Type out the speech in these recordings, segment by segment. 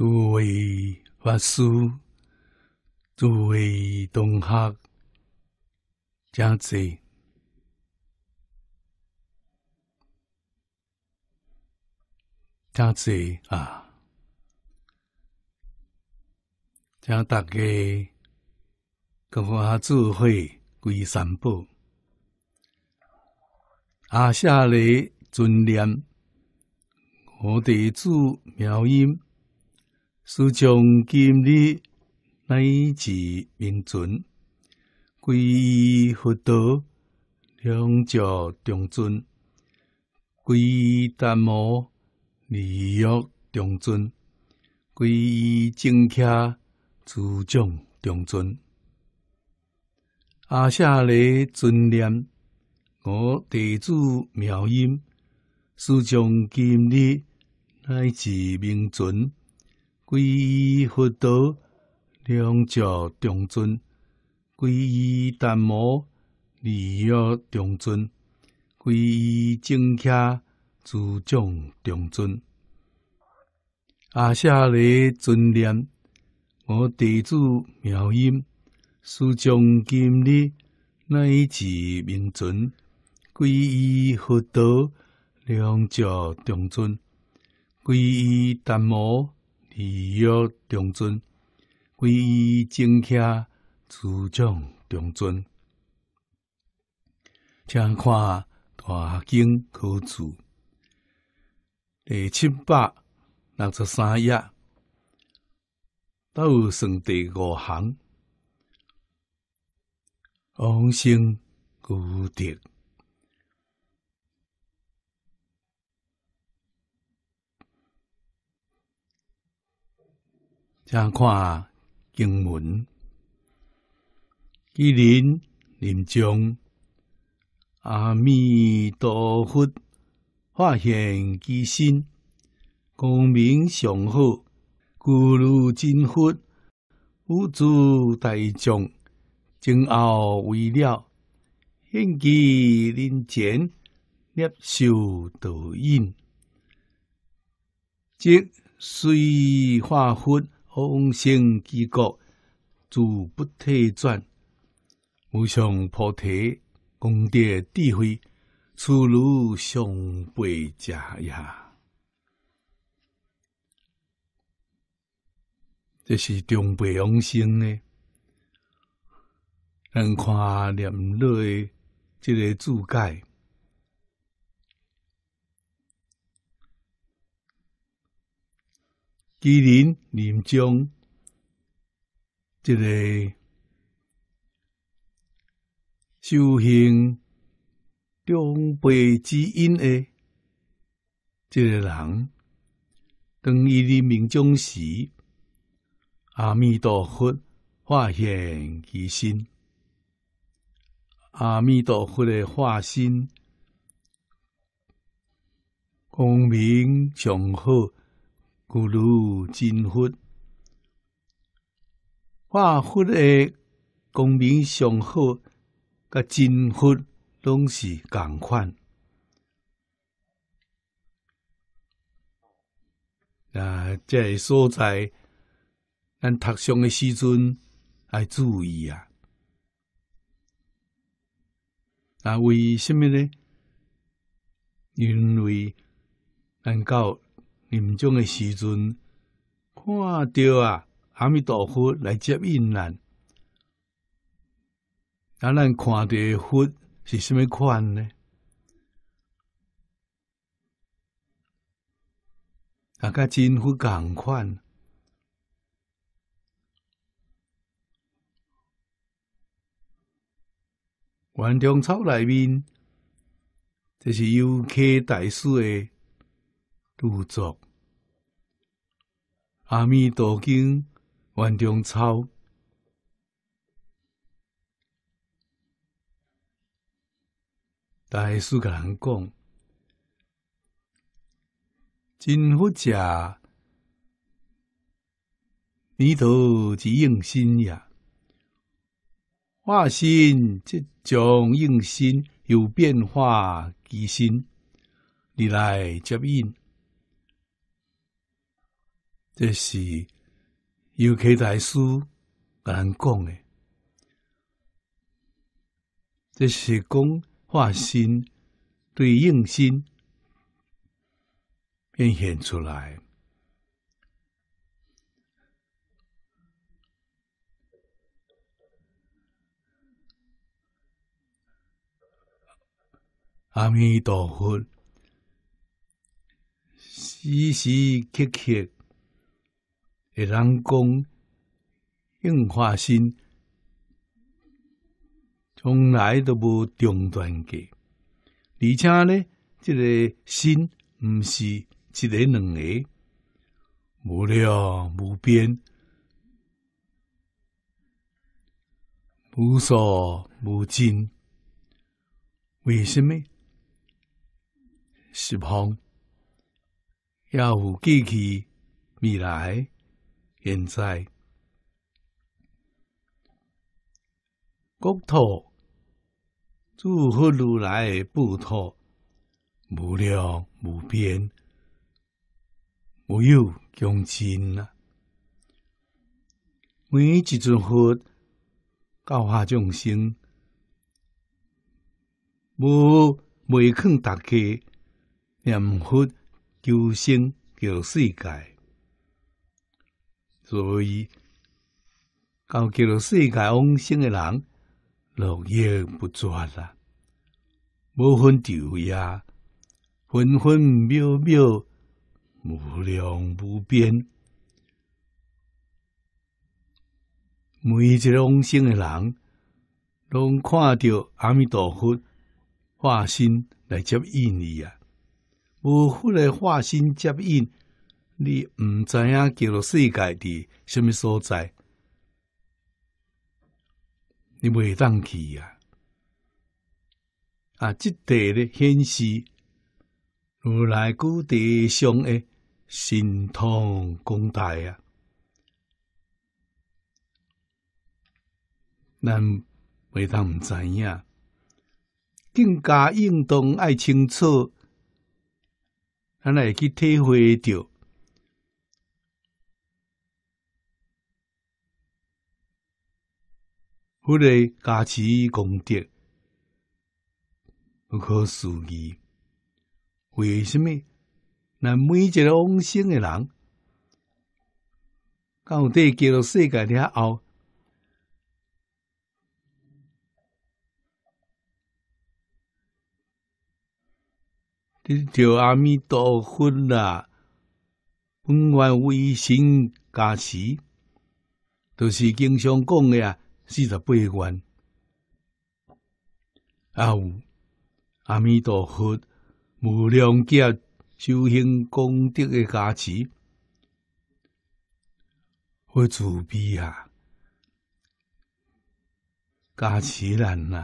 诸位法师，诸位同学，家姐，家姐啊，请大家各化智慧归三宝，阿夏雷尊念，我地子妙音。师从今日乃至明尊，皈依佛陀，两脚中尊；皈依达摩，二欲中尊；皈依正客，诸众中尊。阿舍利尊念我弟子妙音，师从今日乃至明尊。皈依佛陀，两脚顶尊；皈依达摩，礼乐中尊；皈依正客，诸众中尊。阿舍利尊念，我弟子妙音，师将今日乃至名尊。皈依佛陀，两脚顶尊；皈依达摩。地狱中尊，皈依正教，自众中尊，请看大经科注》第七百六十三页，倒胜第五行，王兴孤德。常看经文，吉林林中，阿弥陀佛，化现其身，光明上好，故如金佛，无诸大众，前后为了献给林间，接受道印，即随化佛。往生极国，自不退转，无上菩提功德智慧，出入上辈家也。这是中辈往生呢？咱看念录的这个注解。既然临中，一个修行中辈之因的一个人，当伊临终时，阿弥陀佛化现其身，阿弥陀佛的化身光明上好。咕噜真佛，化佛的功名上好，甲真佛拢是共款。啊，这所在咱读诵的时阵，爱注意啊！啊，为什么呢？因为咱教。临终诶时阵，看着啊，阿弥陀佛来接引咱咱看着诶佛是甚么款呢？啊，甲真佛共款。黄中草内面，这是游溪大师的著作。阿弥陀经，万中抄。大苏格兰讲，真佛家，泥土即用心呀。化心即将用心有变化之心，你来接应。这是尤其大师难讲的，这是讲化心对应心变现出来。阿弥陀佛，时时刻刻。人讲硬化心，从来都不中断过。而且呢，这个心不是一个两个，无量无边，无所无尽。为什么？十方要有记器未来。现在国土，祝福如来的国土，无量无边，无有穷尽啊！每一尊佛教化众生，无未肯大家念佛求生求世界。所以，搞起了世界往生的人，乐业不绝啦。无分昼夜，分分秒秒，无量无边。每一个往生的人，拢看到阿弥陀佛化身来接引伊啊，无佛的化身接引。你毋知影叫做世界伫什么所在，你袂当去啊。啊，即地咧显示如来故地上诶神通广大啊。咱袂当毋知影，更加应当爱清楚，咱来去体会着。佛的加持功德不可思议，为什么？那每一个往生的人，到底进入世界了后，这条阿弥陀佛啦，本远微心加持，都是经常讲的啊。四十八观，啊，阿弥陀佛，无量劫修行功德的加持，会慈悲啊！加持人呐，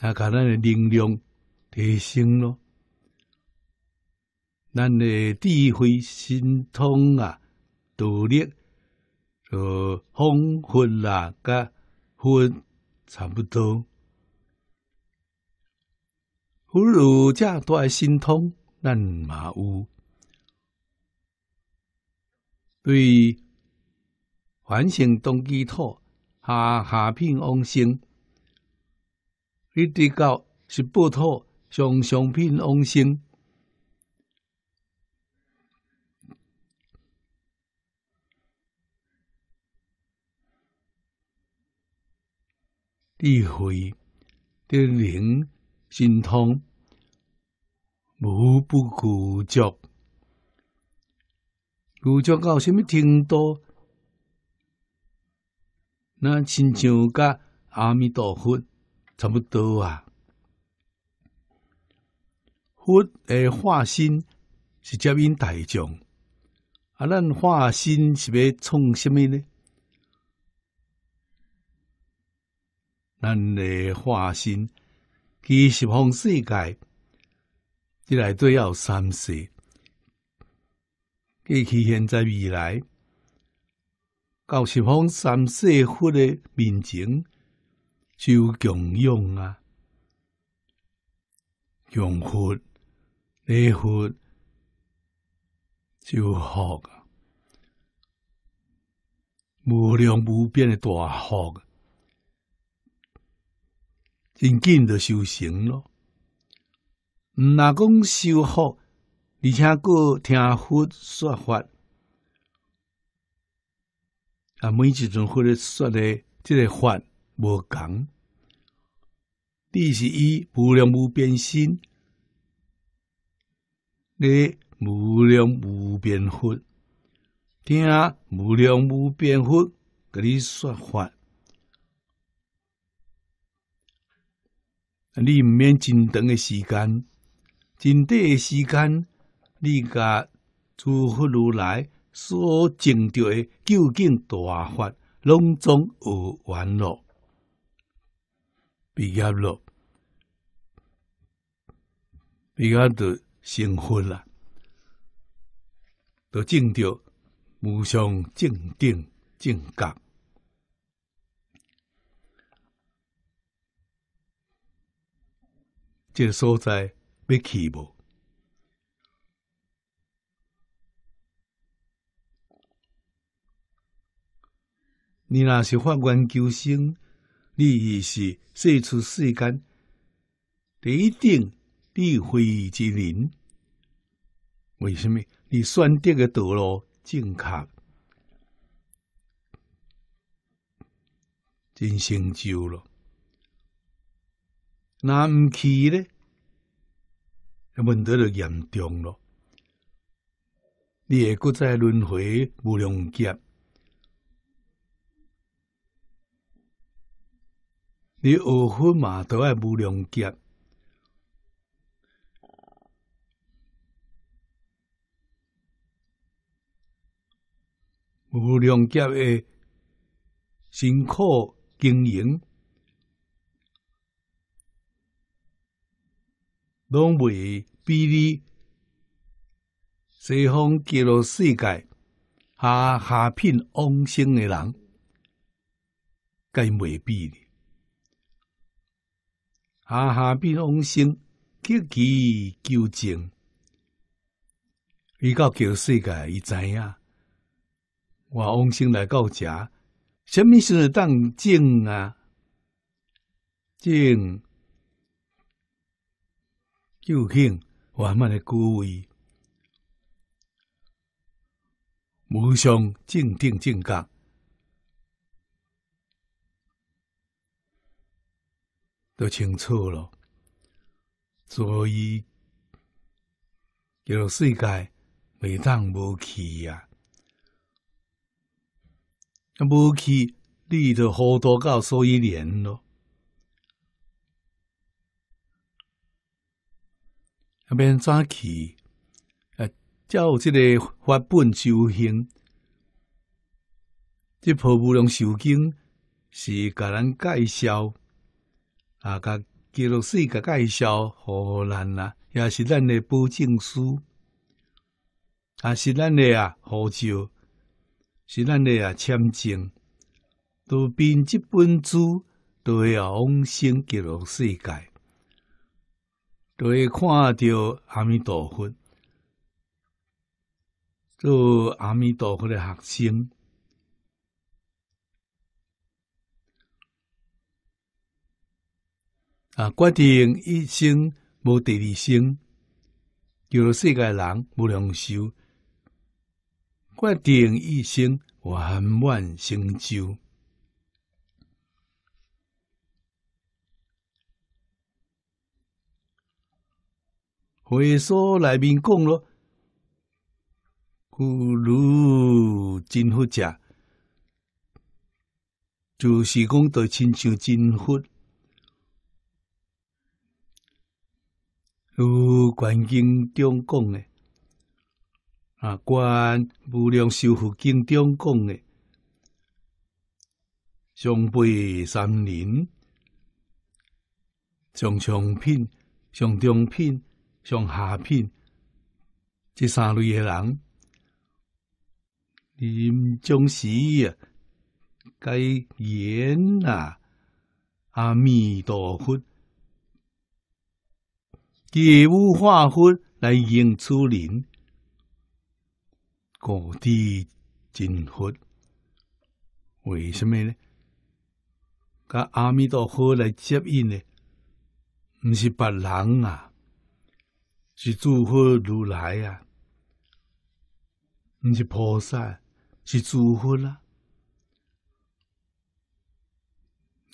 啊，把咱的能量提升咯，咱的智慧心通啊，独立。和风荤啦，噶荤差不多。葫芦架大诶神通，咱嘛有。对，反省动机土下下品往生。你得到是八土，上上品往生。智慧、定、神通，无不具足。具足搞什么？听多？那亲像甲阿弥陀佛差不多啊。佛诶化身是接引大众，啊，咱化身是要创什么呢？咱的化身去实方世界，内底都要三世；过去、现在、未来，到十方三世佛的面前，就供养啊，拥佛、礼佛，就好啊，无量无边的大福。真紧就修行咯，唔讲修好，而且过听佛说法，啊，每一尊佛咧说咧，这个法无共。你是以无量无边心，你无量无边佛听无量无边佛给你说法。你毋免真长诶时间，真短诶时间，你甲诸佛如来所证著诶究竟大法，拢总有完咯，毕业咯，毕业著成婚啦，著证著无上正定正觉。这个所在，要去无。你若是法官求生，你也是四出世间，第一定立灰之人。为什么？你选择的道路正确，真成就了。那毋去咧，问题就严重咯。你会搁再轮回无量劫，你二分码头的无量劫，无量劫诶，辛苦经营。拢未比你西方极乐世界下下品往生的人，该未比你下下品往生，积极求证，伊到极乐世界，伊知影，我往生来到遮，什么时候当静啊？静。究竟我们的各位无上正定正觉都清楚了，所以这个世界未当无气呀！啊。无气，你就好多到所以连了。那边早起，啊，照这个法本修行，这部《无龙修经》是甲咱介绍啊，甲记录世界介绍荷兰啊，也是咱的保证书，啊，是咱的啊护照，是咱的啊签证，都凭这本书，都要往生极乐世界。就会看到阿弥陀佛，做阿弥陀佛的学生啊，决定一生无第二生，有了世界人无良修，决定一生圆满成就。会所内面讲咯，故噜真或假，就是讲在亲像真佛。如观经中讲的啊，观无量寿佛经中讲的，上辈善人，上上品，上中品。像下品，这三类诶人，临终时啊，该言啊，阿弥陀佛，借物化佛来应出人，故地真佛，为什么呢？甲阿弥陀佛来接引呢？毋是别人啊。是诸佛如来啊，毋是菩萨，是诸佛啦。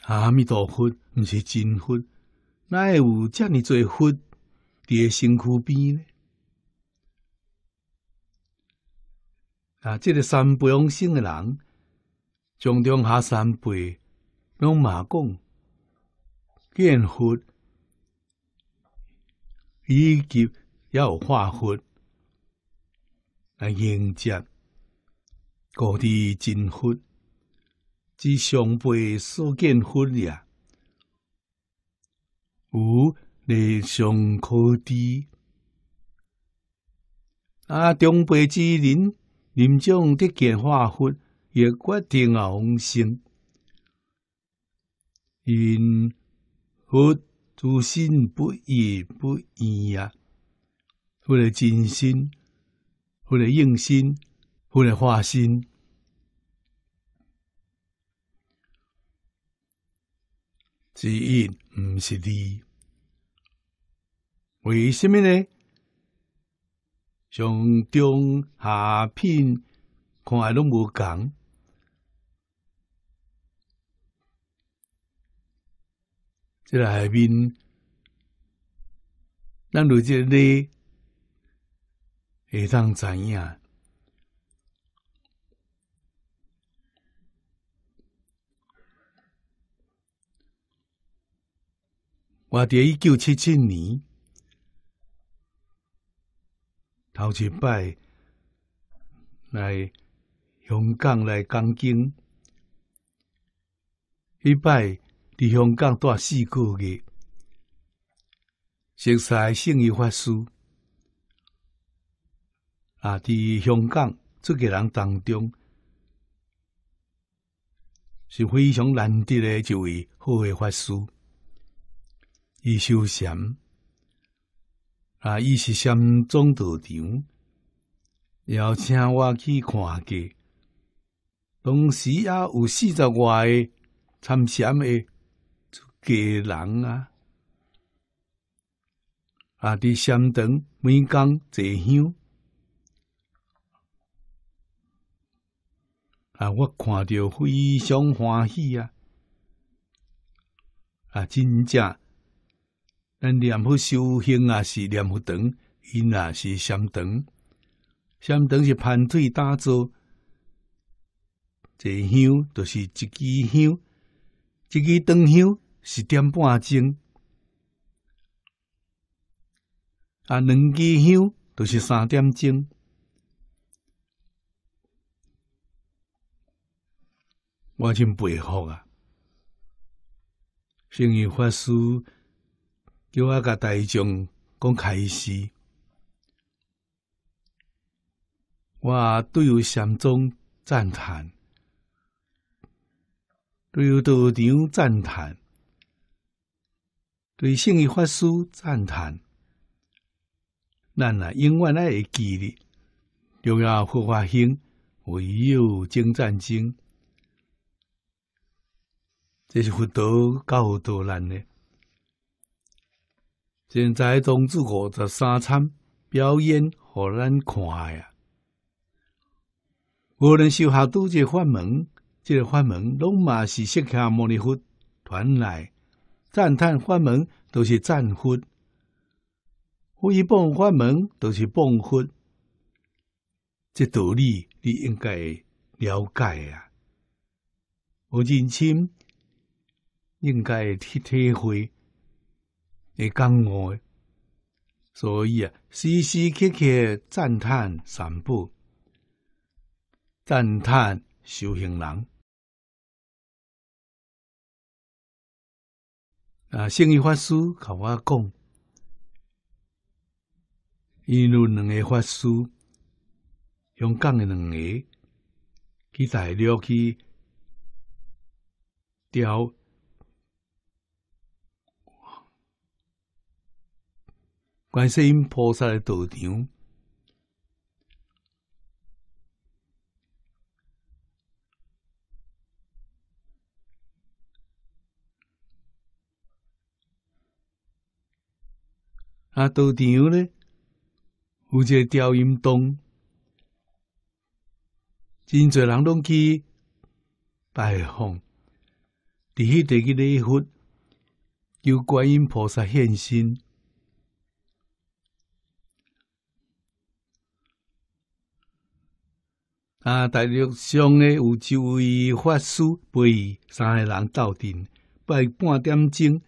阿弥陀佛，毋是真佛，哪会有遮尔多佛伫诶身躯边呢？啊，这个三不养性诶人，从中下三辈拢嘛讲见佛。以及要有化佛来迎接，各地真佛，即上辈所见佛呀，无内上可知。啊，中辈之人，临终得见化佛，也决定啊生。因佛初心不移不移呀，或者静心，或者用心，或者化心，是因不是你，为什么呢？上中下品，看来都无共。即海边，咱如即个会趟知影。我伫一九七七年头一摆来香港来讲经，一摆。伫香港住四个月，熟悉圣意法师啊！伫香港这个人当中是非常难得的一位好个法师，伊修禅啊，伊是禅宗道场，邀请我去看下个，同时也有四十外个参禅诶。家人啊，啊！伫香堂每天坐香啊，我看着非常欢喜啊！啊，真正，咱念佛修行啊，是念佛堂，因啊是香堂，香堂是盘腿打坐，坐香就是一支香，一支灯香。十点半钟，啊，两支香都是三点钟。我真佩服啊！幸运法师叫我甲大众讲开示，我对有心中赞叹，对有道场赞叹。对圣意法师赞叹，咱啊永远爱会记哩。重要佛法兴，唯有精战精。这是佛陀教导咱的。现在，东子国在三餐表演，何咱看呀？无论修下多少法门，这个法门拢嘛是释迦牟尼佛传来。赞叹、法门都是赞佛，佛一放法门都是放佛。这道理，你应该了解啊！我认清应该去体会，你感我，所以啊，时时刻刻赞叹、三宝，赞叹修行人。啊，圣意法师甲我讲，伊有两个法师，香港的两个，去大陆去钓观世音菩萨的道场。啊，道场咧，有一个吊阴洞，真侪人拢去拜访。伫迄地去礼佛，求观音菩萨现身。啊，大陆上诶，有一位法师陪三个人斗阵拜半点钟，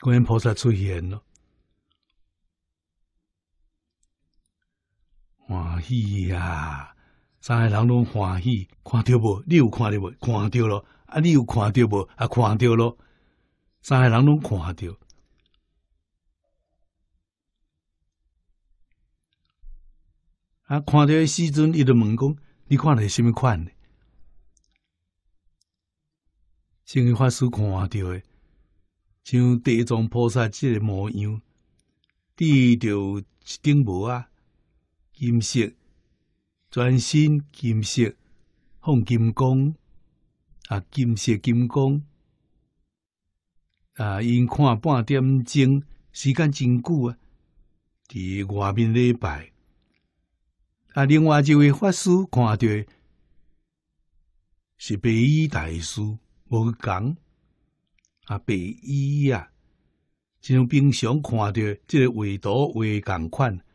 观音菩萨出现了。欢喜啊！三个人拢欢喜，看到无？你有看到无？看到了啊！你有看到无？啊，看到了！三个人拢看到。啊，看到时阵，伊就问讲：，你看到什么款的？圣女法师看到的，像第一尊菩萨即个模样，第着一顶帽啊。金色，全身金色，放金光啊！金色金光啊！因看半点钟，时间真久啊！伫外面礼拜啊，另外一位法师看着是白衣大师，无讲啊，白衣啊，像平常看到即个画图画共款。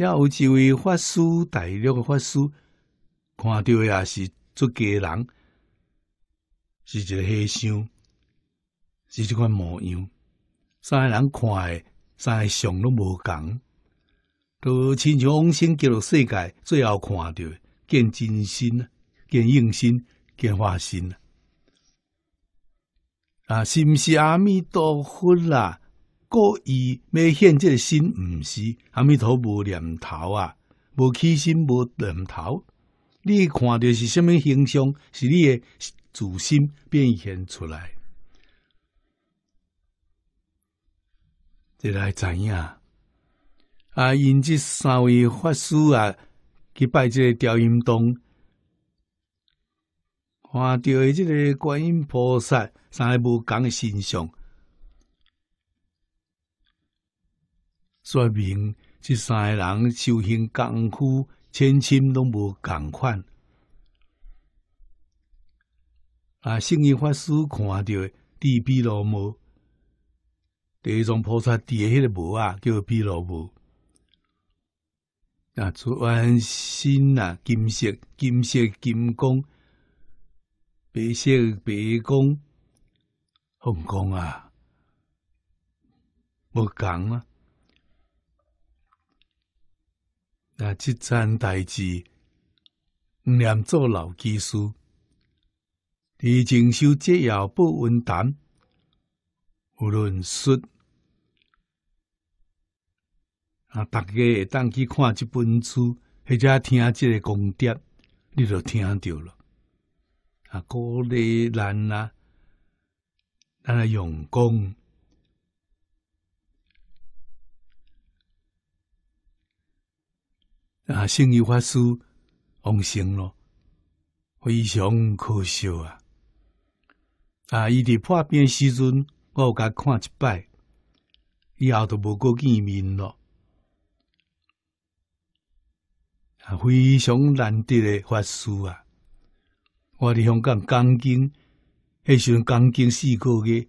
也有一位法师，大陆的法师看到也是，一家人是一个和尚，是一款模样，三个人看的，三个相都无共，都亲像往生极乐世界，最后看到见真心，见用心，见花心啊，是毋是阿弥陀佛啦？故意要献这个心毋是阿弥陀佛念头啊，无起心无念头。你看到是甚么形象，是你的主心变现出来。这来知影啊，因这三位法师啊，去拜这个调音洞，看到这个观音菩萨三无讲形象。说明这三个人修行功夫千深拢无共款。啊，圣人法师看到地比罗摩，地藏菩萨第二个无啊叫比罗摩。啊，穿新啊，金色、金色、金光，白色、白光、红光啊，无共啊。啊，这桩大事，唔念做老技师，伫进修职业不稳谈，无论说，啊，大家会当去看即本书，或者听即个公碟，你就听着了。啊，鼓励人啊，咱啊用功。啊！圣意法师王成咯，非常可惜啊！啊，伊伫破病时阵，我有甲看一摆，以后都无够见面咯。啊，非常难得的法师啊！我伫香港讲经，迄时阵讲经四个月，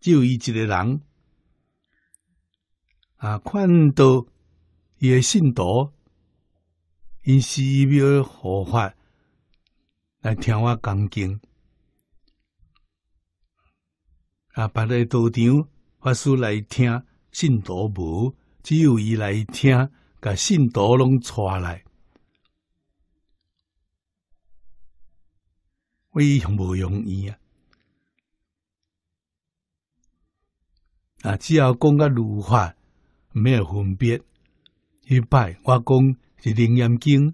只有伊一个人啊，看到诶信徒。因寺庙佛法来听我讲经，啊，别个道场法师来听，信徒无，只有伊来听，甲信徒拢带来，非常无容易啊！啊，只要讲个如法，没有分别，一摆我讲。是灵验经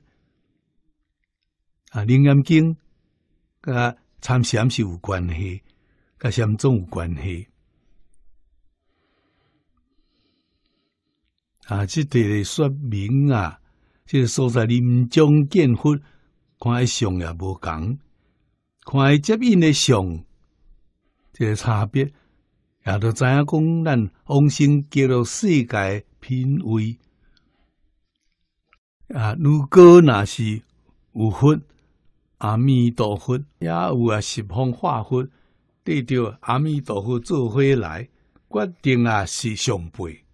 啊，灵验经甲参禅是有关系，甲禅宗有关系啊。即地的说明啊，即个所在临终见佛，看相也无共，看接应的相，即个差别也都知影讲？咱往生叫做世界品味。啊，如果那是有佛，阿弥陀佛，也有啊十方化佛，得到阿弥陀佛做回来，决定啊是上辈，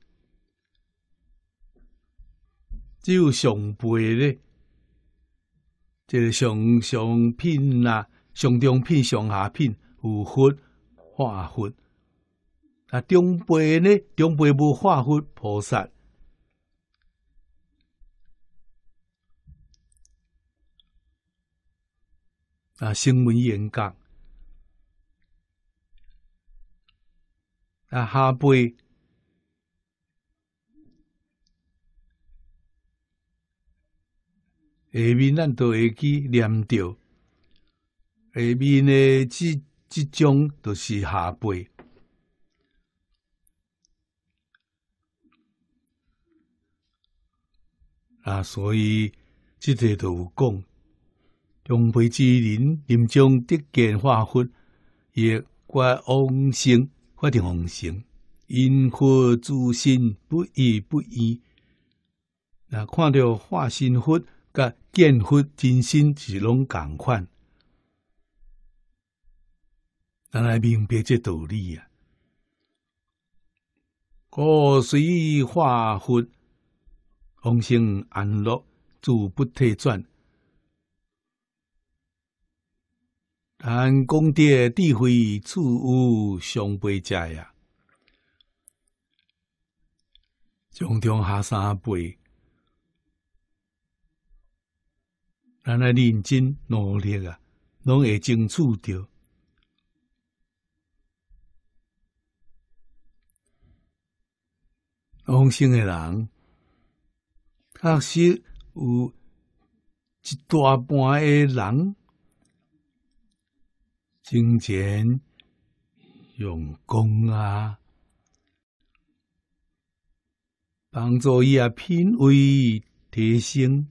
只有上辈呢，这上上品啊，上中品、上下品有佛化佛，啊中辈呢，中辈无化佛菩萨。啊，新闻演讲，啊，下辈下面咱都会记念着，下面的即即种，都是下辈啊，所以即个都有讲。中辈之人，临终得见化佛，也怪往生，法定往生，因佛诸生，不易不易。那看到化身佛、甲见佛，真心是拢共款，咱来明白这道理呀。故随化佛，往生安乐，住不退转。但讲德、智慧、财有上辈侪呀，上上下三辈，咱来认真努力啊，拢会争取着。往生的人，确实有一大半的人。精简用功啊，帮助伊啊品味提升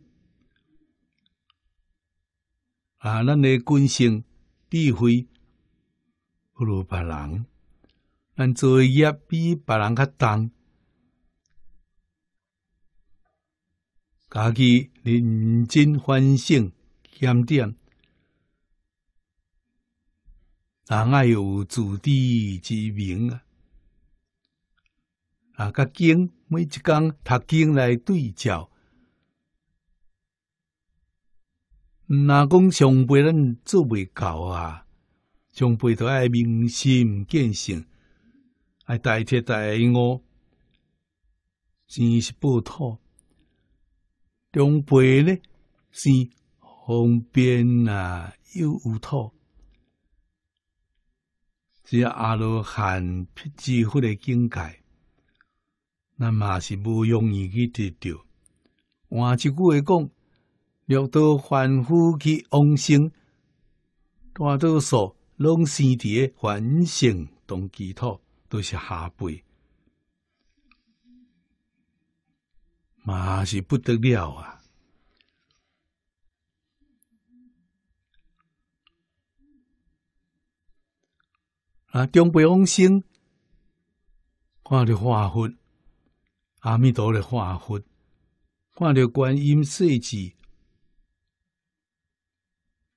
啊，咱的个性智慧不如别人，咱作业比别人较重，家己认真反省检点。人要有自知之明啊！啊，甲经每一工读经来对照，若讲上辈咱做未到啊？上辈都爱明心见性，爱代替代我，真是不妥。中辈呢，是方便啊，又有妥。只要阿罗汉辟支佛的境界，那嘛是无容易去得到。换一句话讲，六道凡夫去往生，大多数拢生在凡圣同基祷，都是下辈，嘛是不得了啊！啊，中辈往生，看到化佛，阿弥陀的化佛，看到观音世字。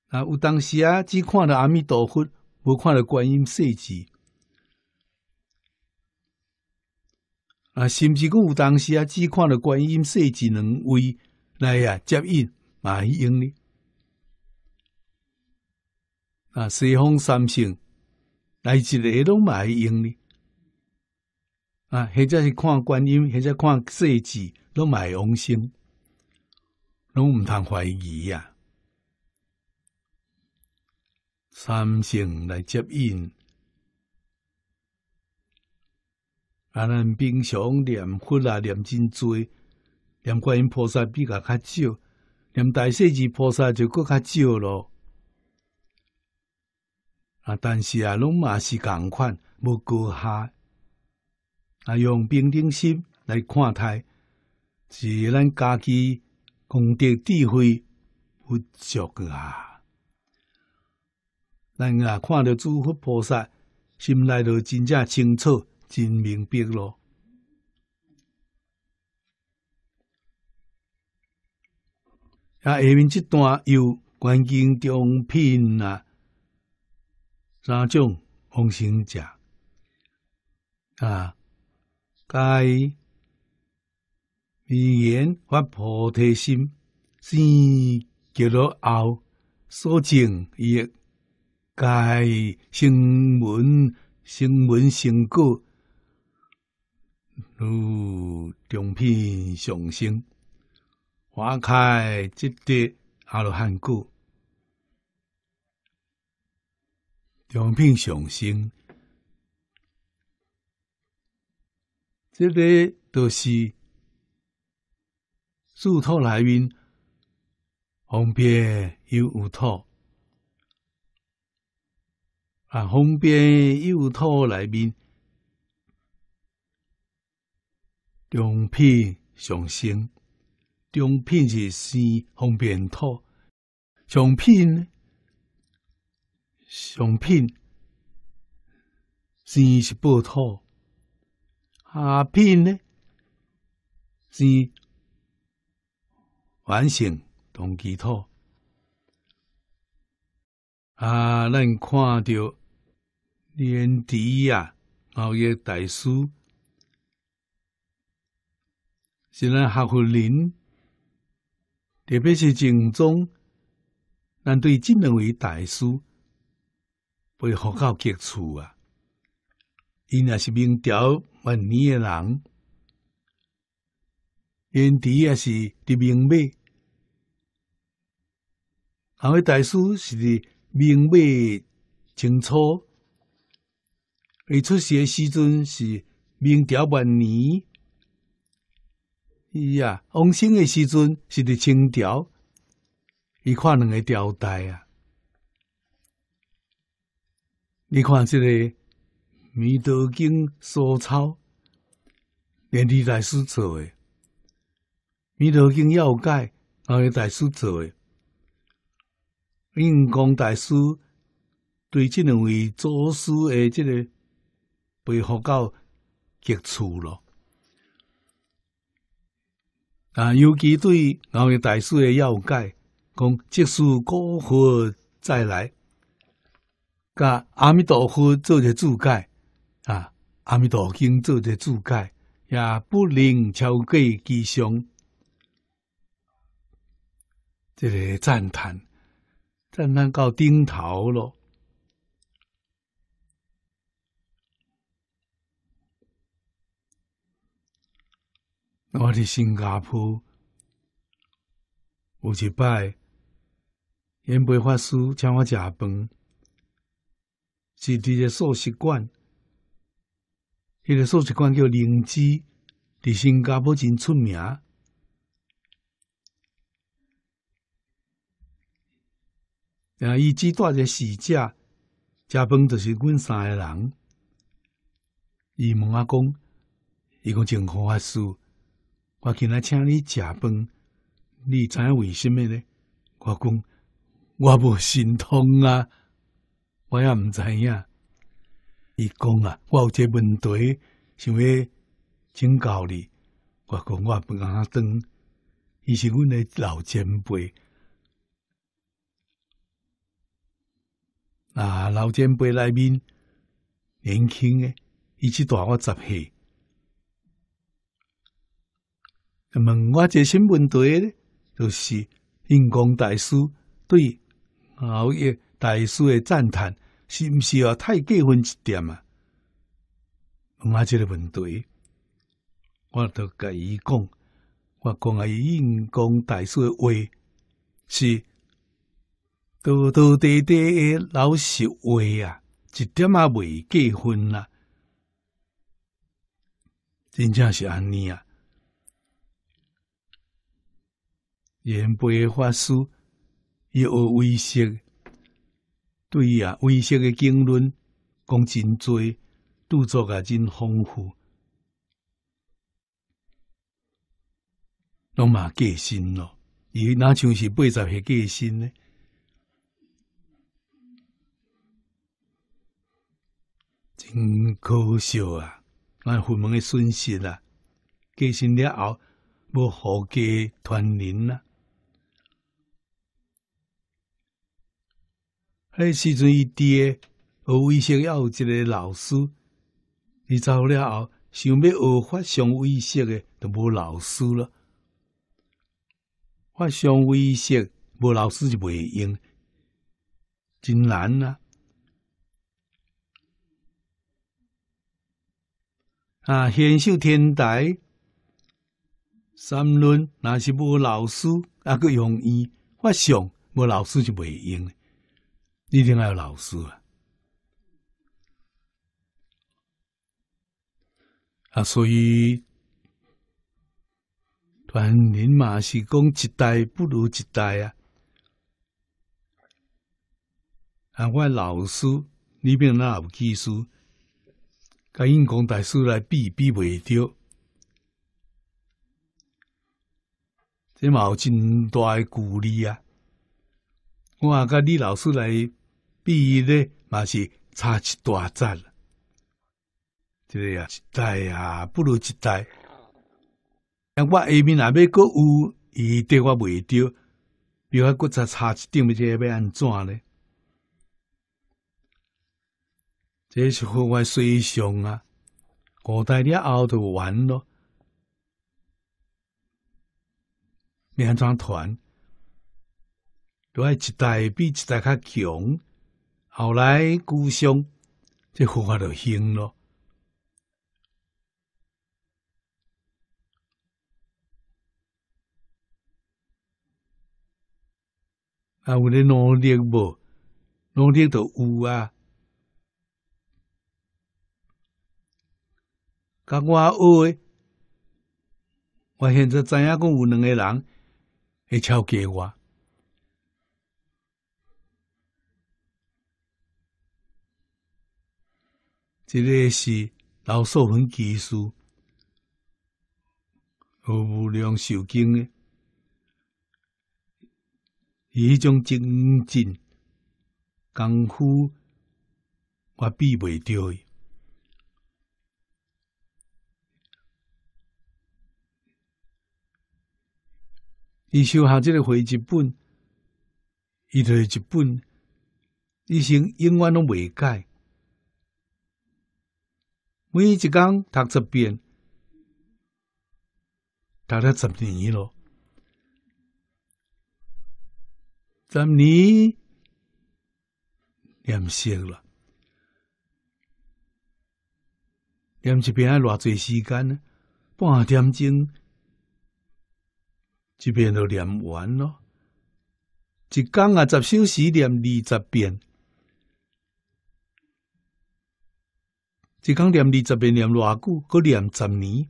啊，有当时啊，只看到阿弥陀佛，无看到观音世字。啊，甚至讲有当时啊，只看到观音世字两位来啊接引，马去用啊，西方三圣。来一个都买用呢，啊！或者是看观音，或者看世子都买红心，拢唔通怀疑啊。三生来接引，啊！咱平常念佛啊，念真多，念观音菩萨比较较少，念大世子菩萨就更较少咯。啊！但是啊，拢嘛是共款，无高下。啊，用平等心来看待，是咱家己功德智慧不足啊。咱啊，看到诸佛菩萨，心内就真正清楚、真明白咯。啊，下面这段由观经中品啊。三种方行者，啊，该语言发菩提心，生极了后所证亦该生闻，生闻成果如中品上生，花开即得阿罗汉果。中品上升，这个都是素土来面，红边有土，啊，红边有土来面，中品上升，中品是四，方便土，上品呢？上品是是宝土，下品呢是完胜同基土。啊，咱看到年底啊，熬夜大书，现在合佛林，特别是正宗，咱对这两位大师。被佛教接触啊，因也是明朝万年的人，原籍也是伫明末，含位大师是伫明末清初，伊出世诶时阵是明朝万年，伊啊，往生诶时阵是伫清朝，伊看两个朝代啊。你看这个《弥陀经》疏钞，连李大师做的《弥陀经要解》，阿弥大师做的印光大师对这两位祖师的这个佩服到极处了，啊，尤其对阿弥大师的要解，讲即束过后再来。甲阿弥陀佛做个注解啊，阿弥陀经做个注解也不能超过吉祥，这个赞叹，赞叹到顶头了。我伫新加坡有一摆，严伯法师请我食饭。是伫个素食馆，迄个素食馆叫灵芝，在新加坡真出名。啊，伊只带个食者，食饭就是阮三个人。伊问阿公，伊讲情况啊，殊，我今来请你食饭，你知影为什物呢？我讲，我无心痛啊。我也毋知影。伊讲啊，我有一个问题想要请教你。我讲我不敢当，伊是阮诶老前辈。啊，老前辈内面，年轻诶，伊只大我十岁。问我只些问题咧，就是因光大师对熬夜。大师诶赞叹是唔是啊？太过分一点啊！我阿即个问题，我都甲伊讲，我讲啊，伊应讲大师诶话，是道道地地诶老实话啊，一点啊未过分啦，真正是安尼啊。言法师，伊学威胁。对啊，魏氏的经纶讲真多，著作也真丰富，拢嘛戒心咯。伊若像是八十岁戒心呢，真可笑啊！咱佛门诶，损失啊，戒心了后，要何家团圆啊。迄时阵伊学微识要有一个老师，伊走了后，想要学发上微识的，就无老师了。发上微识无老师就袂用，真难啊！啊，显秀天台三论，若是无老师，阿佫容易发上无老师就袂用。一定要老师啊！啊，所以，但人嘛是讲一代不如一代啊！啊，我老师，里边哪有技术？甲印国大师来比，比袂着，这有真大鼓励啊！我啊，跟李老师来。第一呢，嘛是差一大截了，这个呀，一代啊不如一代。我下面阿要阁有，伊对我袂丢，比如讲骨再差一点，不知要安怎呢？这是户外水上啊，我带你澳头玩咯。面装团，都系一代比一代较强。后来故乡，这佛法就兴了。啊，有的努力无，努力都有啊。甲我学诶，我现在知影讲有两个人会超过我。即个是老寿恒技术和无量受经的，伊迄种精进功夫，我比袂着伊。伊修下即个回一本，伊就是一本，伊先永远拢未改。每一日读十遍，读了十年了。十年念熟了，念一遍要偌费时间，半点钟，一遍就念完了。一讲啊，十小时念二十遍。一讲念二十遍念偌久，搁念十年，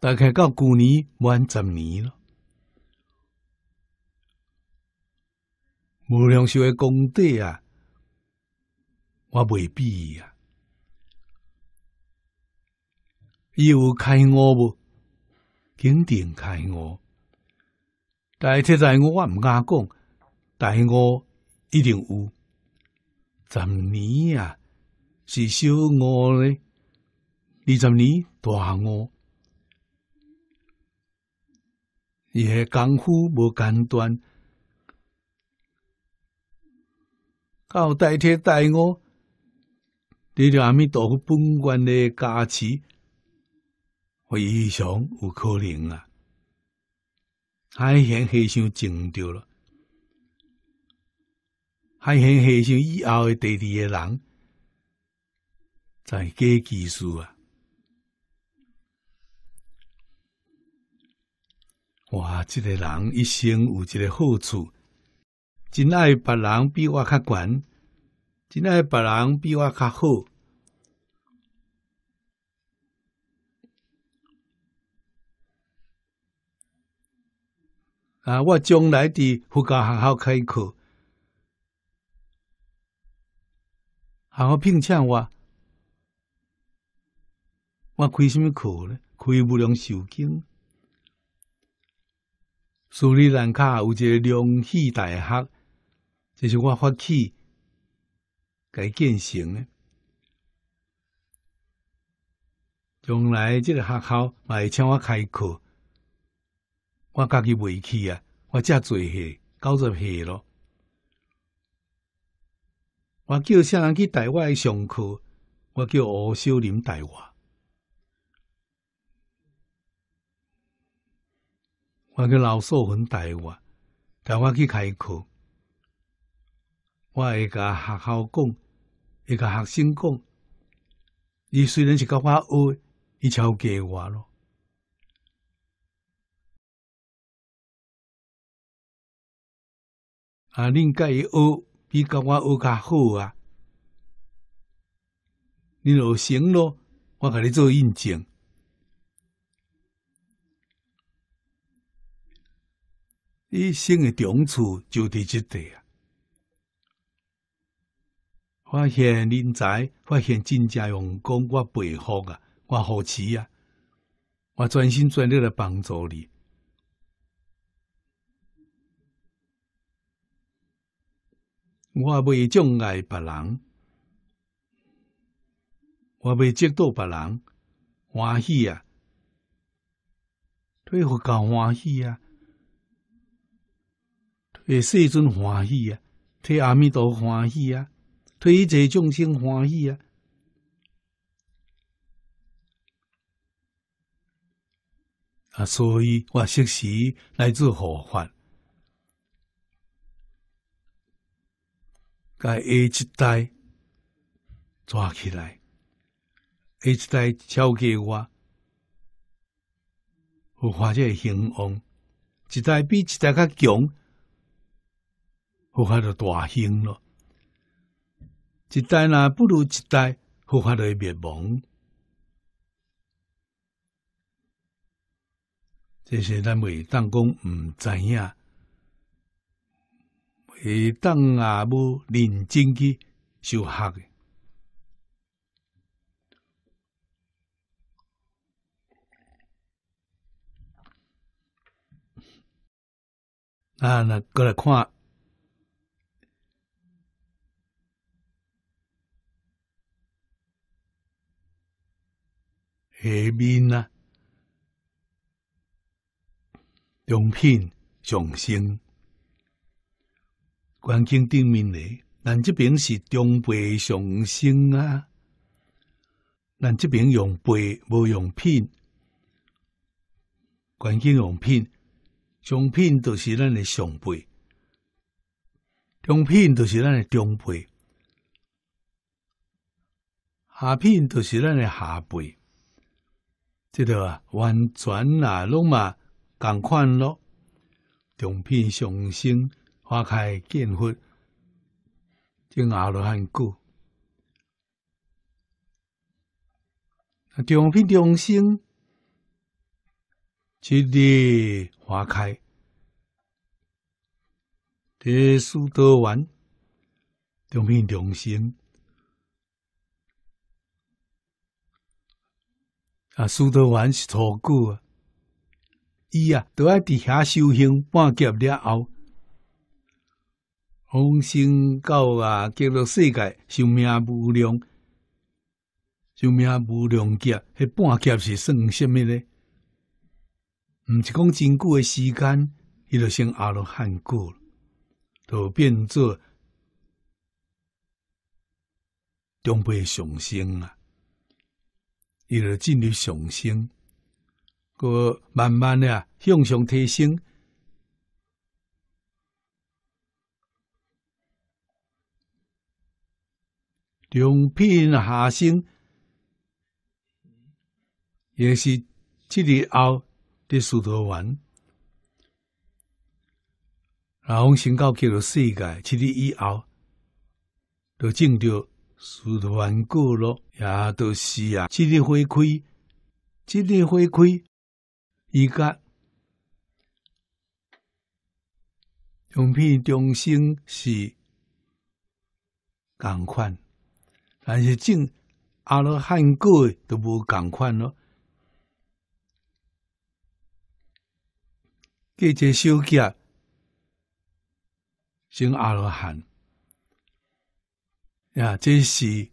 大概到旧年满十年了。无量寿的功德啊，我未必伊有开悟无？肯定开悟。但实在我唔敢讲，但系我一定有。十年啊，是小我咧，二十年大我，伊诶功夫无间断，靠代替代我，你着阿弥陀佛本观诶加持，非常有可能啊，海嫌和尚进掉了。还很适合以后的二个人，在给技术啊！哇，这个人一生有一个好处，真爱别人比我较悬，真爱别人比我较好啊！我将来伫佛教学校开课。好我聘请我，我开什么课呢？开不良修经。斯里兰卡有一个良序大学，就是我发起、该建成的。将来这个学校也会请我开课，我家己未去啊，我加做些九十岁咯。我叫些人去台湾上课，我叫吴秀林带我，我叫老寿恒带我，带我去开课。我会甲学校讲，会甲学生讲，伊虽然是甲我学，伊超过我咯。啊，恁甲伊学。比甲我学较好啊！你有成咯，我甲你做印证。你生的长处就伫即带啊！发现人才，发现真正用功，我佩服啊！我好奇啊！我全心全力来帮助你。我未障碍别人，我未嫉妒别人，欢喜啊！对佛教欢喜啊！对世尊欢喜啊！对阿弥陀欢喜啊！对一切众生欢喜啊！啊，所以我学习来自佛法。甲下一代抓起来，下一代交给我，我发这兴旺，一代比一代较强，我发就大兴咯。一代若不如一代，我发就灭亡。这些咱未当讲，毋知影。下当啊要认真去修学的。啊，那过来看，下面呢，用品上升。环境顶面咧，咱即边是中背上升啊，咱即边用背无用品，环境用品，上品著是咱诶上背，中品著是咱诶中背，下品著是咱诶下背，即条啊，完全啊，拢嘛共款咯，中品上升。花开见佛，正熬了汉久。啊，两片两心，七地花开，这苏德完，两片两心。啊，苏德完是错过啊！伊啊，都要伫遐修行半劫了后。往生到啊，叫做世界，寿命无量，寿命无量劫，迄半劫是算虾米呢？毋是讲真久诶时间，伊就先阿罗汉过了，都变做中辈上升啊，伊就进入上升，个慢慢诶啊向上提升。用片下生，也是七日后的水稻园。然后宣到给了世界七日以后，都种到水稻过了，也都是啊，七日花开，七日花开，伊甲。用片中生是共款。但是，种阿罗汉过都无共款咯。过这小杰成阿罗汉呀，这是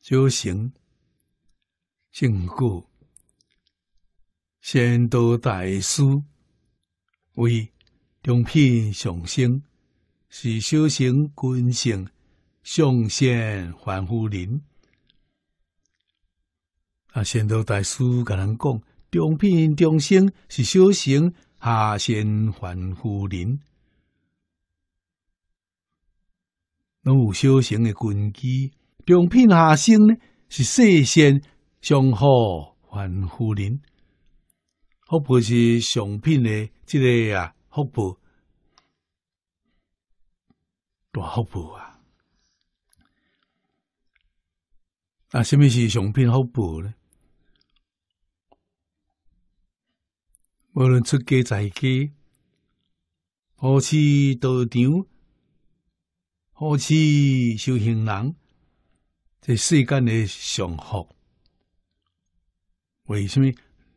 修行成果。先度大师为中品上升，是修行根性。上仙还夫人，阿仙头大师甲人讲：上品中生是修行；下仙还夫人，拢有修行的根基。中品下生呢是世仙，上好还夫人。福报是上品的，这个啊，福报，大福报啊！啊，什么是上品好报呢？无论出家在家居士道场，或是修行人，这世间的上好。为什么？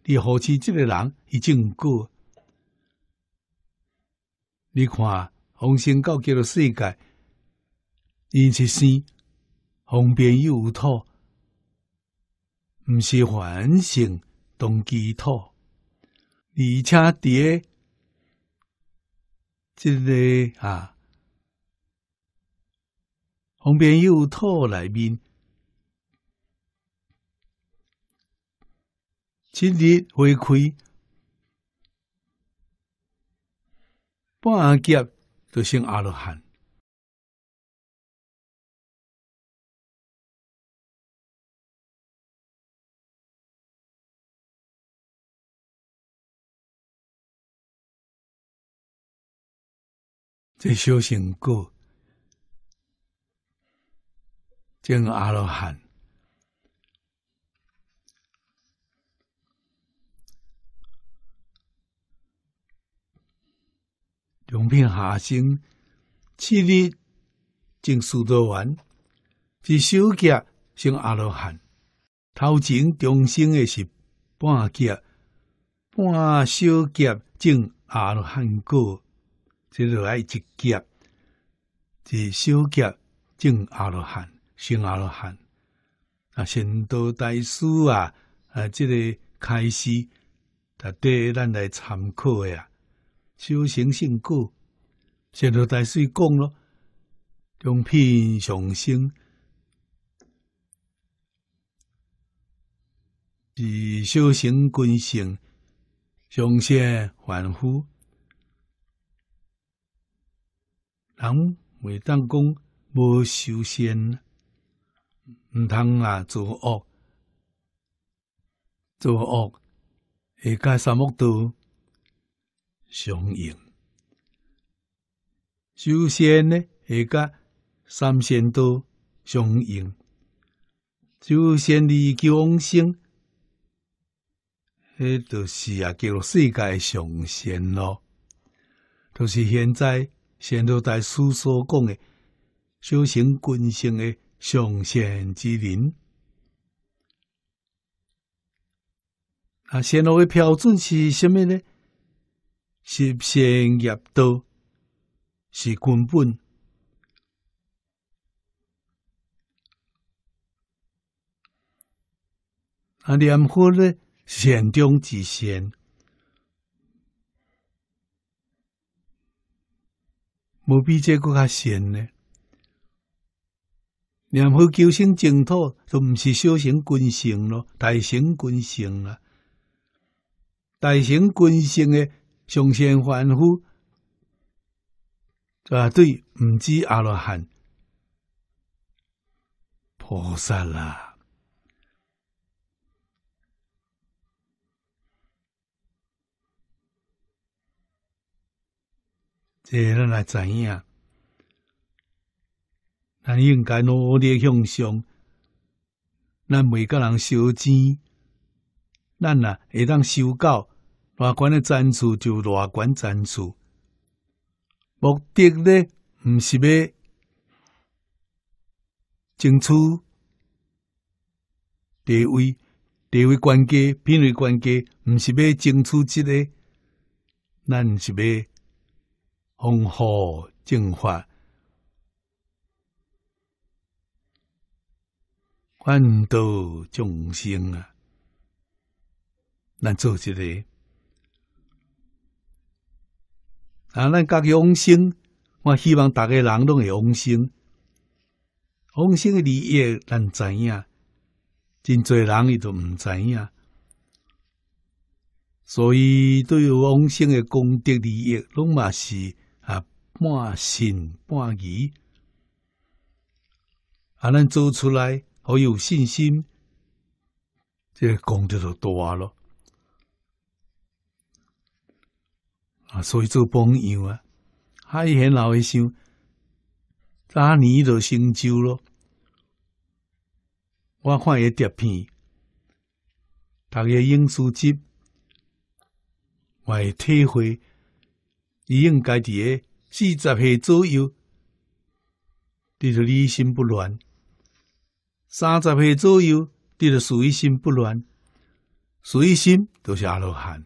你何止这个人已经过？你看，红星告极了世界，因其生，红便又无土。毋是反省同基托，而且伫诶即个啊，方便有土内面，七日花开，半阿劫都成阿罗汉。这修行果，正阿罗汉。两片下生，七日正四道完，一小劫证阿罗汉。头前众生的是半劫，半小劫正阿罗汉果。即来一劫，一修劫正阿罗汉，成阿罗汉。啊，善道大师啊，啊，即个开始，他对咱来参考呀。修行性久，善道大师讲咯，从品上升，是修行根性，上现凡夫。人袂未当讲无修仙，毋通啊做恶，做恶下甲三么道相应？修仙呢下甲三仙道相应，修仙离叫王迄著是啊叫世界上仙咯，著是现在。先头大师所讲的修行根性的上善之人，啊，先头的标准是什么呢？是善业道，是根本。啊，念佛呢善上中之善，无比这个较贤呢？念佛求生净土都唔是小型根性咯，大型根性啊！大型根性诶，上善凡夫，对对？唔知阿罗汉菩萨啦。咱来知影，咱应该努力向上。咱每个人收钱，咱呐会当收到偌悬的赞助就偌悬赞助。目的呢，毋是要争取地位、地位关家，品位关家。毋是要争取这个，咱毋是要。弘法正法，关道众生啊！咱做一个啊，咱己往生，我希望大家人拢会往生。往生的利益，咱知影；真侪人伊都毋知影。所以对于往生的功德利益，拢嘛是。半信半疑，啊，咱做出来好有信心，这功德就大了。啊，所以做朋友啊，还很老一想，早年就成就咯。我看一碟片，逐个应书集，我会体会，伊应该伫诶四十岁左右，你着离心不乱；三十岁左右，你着随心不乱。随心都是阿罗汉，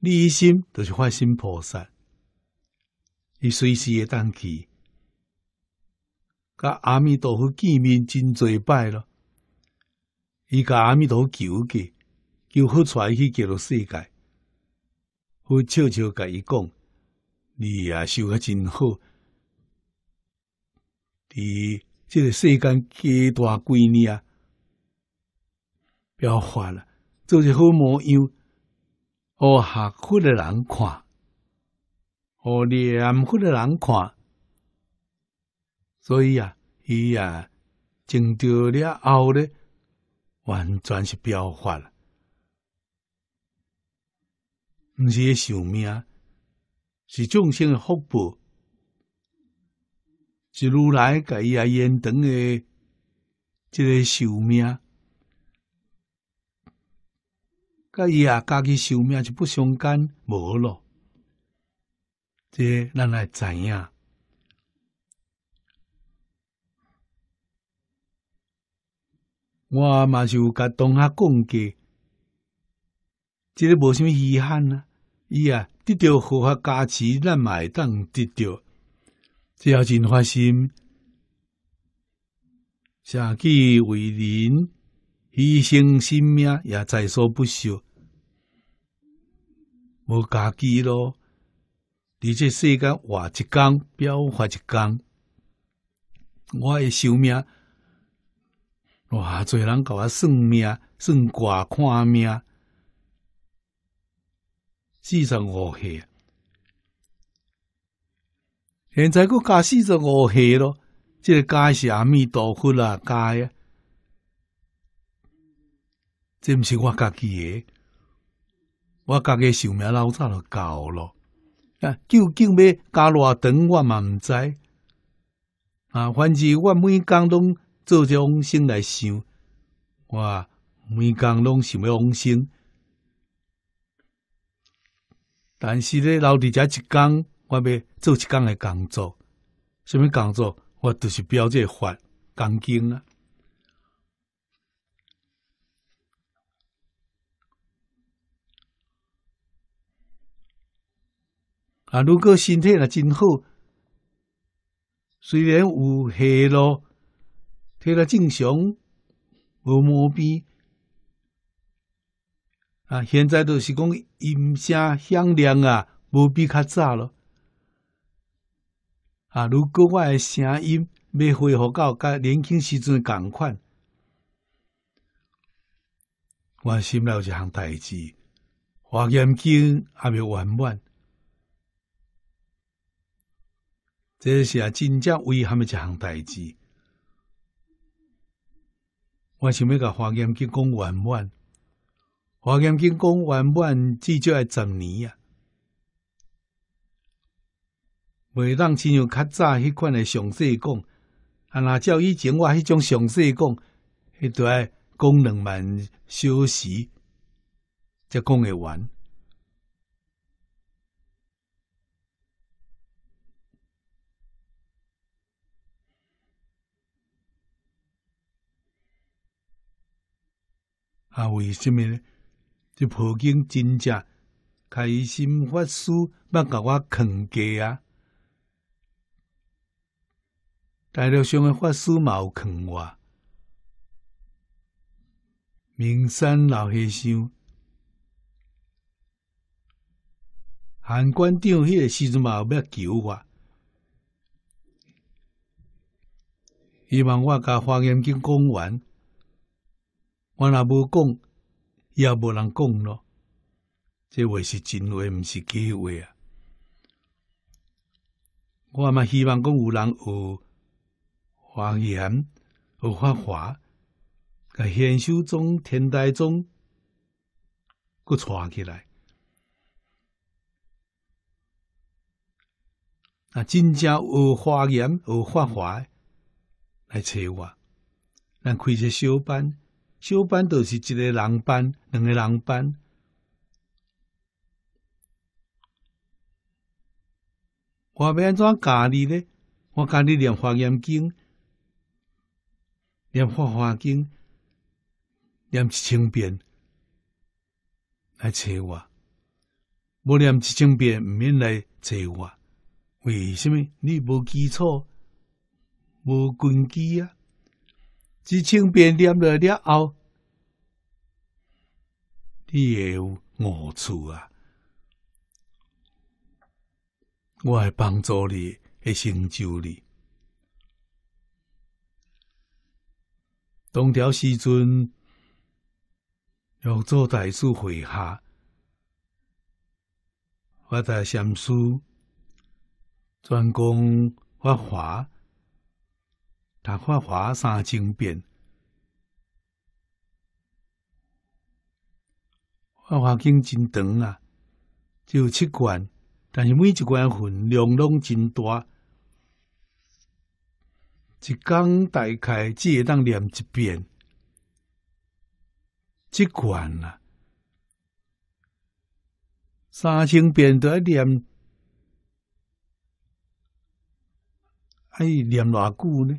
离心都是化身菩萨。伊随时会当去，甲阿弥陀佛见面真侪摆咯。伊甲阿弥陀佛求个，求佛来去极乐世界，佛笑笑甲伊讲。你也修得真好，你即个世间几大几年啊，彪发了，就是好模样，互下苦的人看，互念佛的人看，所以啊，伊啊，成头了后咧，完全是彪法了，毋是惜寿命。是众生的福报，是如来给伊啊延长的这个寿命，甲伊啊家己寿命是不相干，无咯。这咱来知影，我嘛是就甲同学讲过，这个无什么遗憾呐，伊啊。一条合法加持，咱买当得着，只要真发心，舍己为人牺牲性命也在所不惜。无家己咯，你这世间活一天，表活一天，我的寿命，哇！侪人甲阿算命、算卦、看命。四十五岁，现在佫加四十五岁咯，这个加是阿弥陀佛啦，加啊，这毋是我家己诶，我家己寿命老早就到咯。啊，究竟要加偌长我嘛毋知，啊，反正我每工拢做种心来想，我每工拢想往心。但是咧，老伫遮一天我要做一天的工作，什么工作？我就是表这发钢筋啊！啊，如果身体若真好，虽然有下咯，体了正常，无毛病。啊，现在都是讲音声响亮啊，无比较早了。啊，如果我的声音要恢复到甲年轻时阵共款，我心内有一项代志，花眼精还没完满。这是啊，真正遗憾诶一项代志。我想要甲花眼精讲完满。华严经讲圆满至少要十年啊，袂当亲像较早迄款诶上师讲，啊若照以前我迄种上师讲，迄爱讲两万小时则讲会完，啊为甚物？你普京真正开心，法师要甲我坑过啊！大陆上诶法师嘛有坑我，名山老和尚、韩馆长迄个时阵嘛要求我，希望我甲法严经讲完，我若无讲。也无人讲咯，这话是真话，毋是假话啊！我嘛希望讲有人有发言，有发话，甲现修中、天台中，佮传起来。若真正有发言、有发话来找我，咱开个小班。小班都是一个人班，两个人班。我要安怎教你呢？我教你念《华严经》，念《法华经》，念一千遍来找我。无念一千遍，毋免来找我。为什么？你无基础，无根基啊！即清变脸了了后，你会有误处啊！我会帮助你，来成就你。尊，大下，我在专攻华。打块华三经遍，华华经真长啊，只有七卷，但是每一卷份量拢真大，一工大概只会当念一遍，七卷啊，三千遍都要念，爱念偌久呢？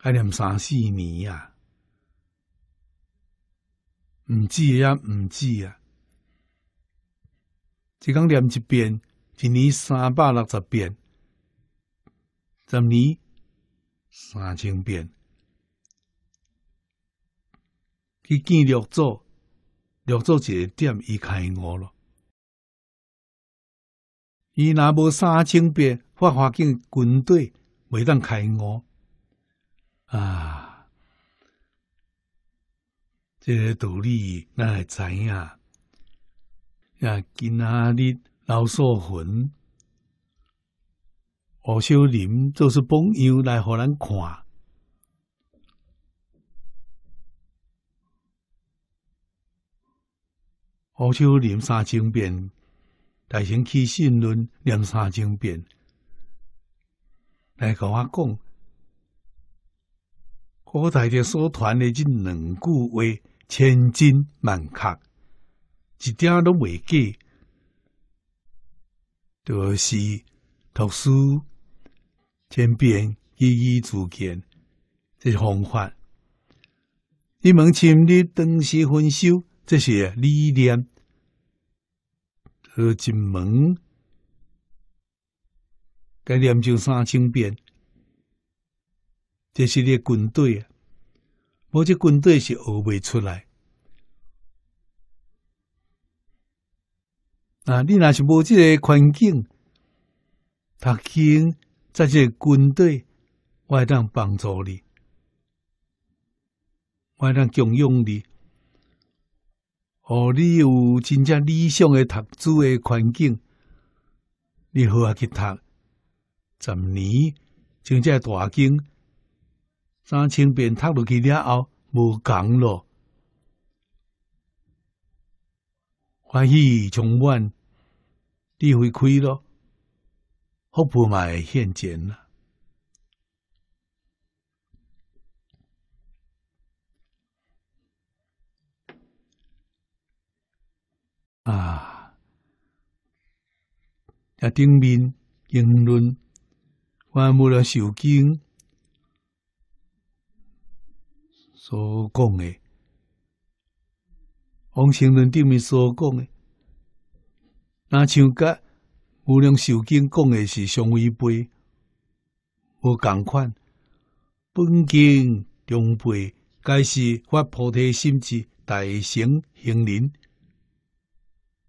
还念三四年啊，毋知啊，毋知啊，一天念一遍，一年三百六十遍，十年三千遍。去见六祖，六祖一点伊开悟了。伊若无三千遍发华经，军队袂当开悟。啊！这个道理那会知影？啊，今仔日老素魂、胡小林都是榜样来互咱看。胡秀林三经变，大先起信论两三经变，来甲我讲。古代的所传的这两句话，千真万确，一点都未假。就是读书千遍，一一自见，这是方法。一门亲力，当时分修，这是理念。呃，一门该念就三千遍。这是诶军队啊！无这军队是学未出来。啊，你若是无这环境，读经在这军队，我会当帮助你，会当重用你。哦，你有真正理想的读书的环境，你好去读。十年正大经。三千遍读落去了后，无讲咯。欢喜从温，你会开咯，报嘛会现前啦！啊，啊，顶面言论，完没了受惊。所讲诶，王生论顶面所讲诶，那像甲无量寿经讲诶是相为悲，无共款。本经中悲，皆是发菩提心之大乘行人，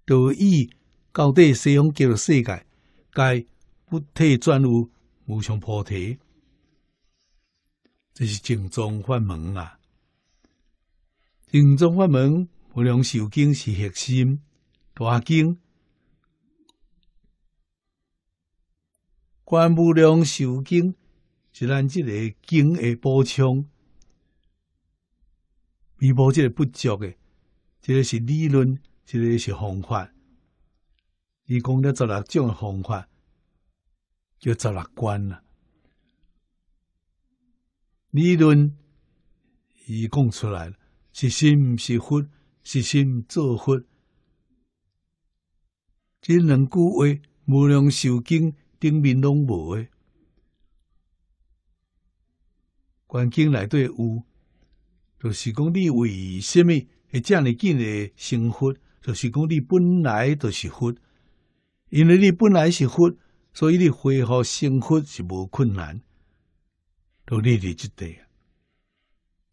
得意到底西方极乐世界，该不退转入无上菩提。这是正宗法门啊！正宗法门，无量寿经是核心大经。观无量寿经，是咱即个经的补充，弥补即个不足的。这个是理论，这个是方法。伊讲了十六种的方法，叫十六观啊。理论，伊讲出来了。是心是佛，是心做佛。这两句话，无量寿经顶面拢无诶。观经内底有，就是讲你为虾米会这样紧诶？的成佛？就是讲你本来就是佛，因为你本来是佛，所以你恢复成佛是无困难。就你伫即块。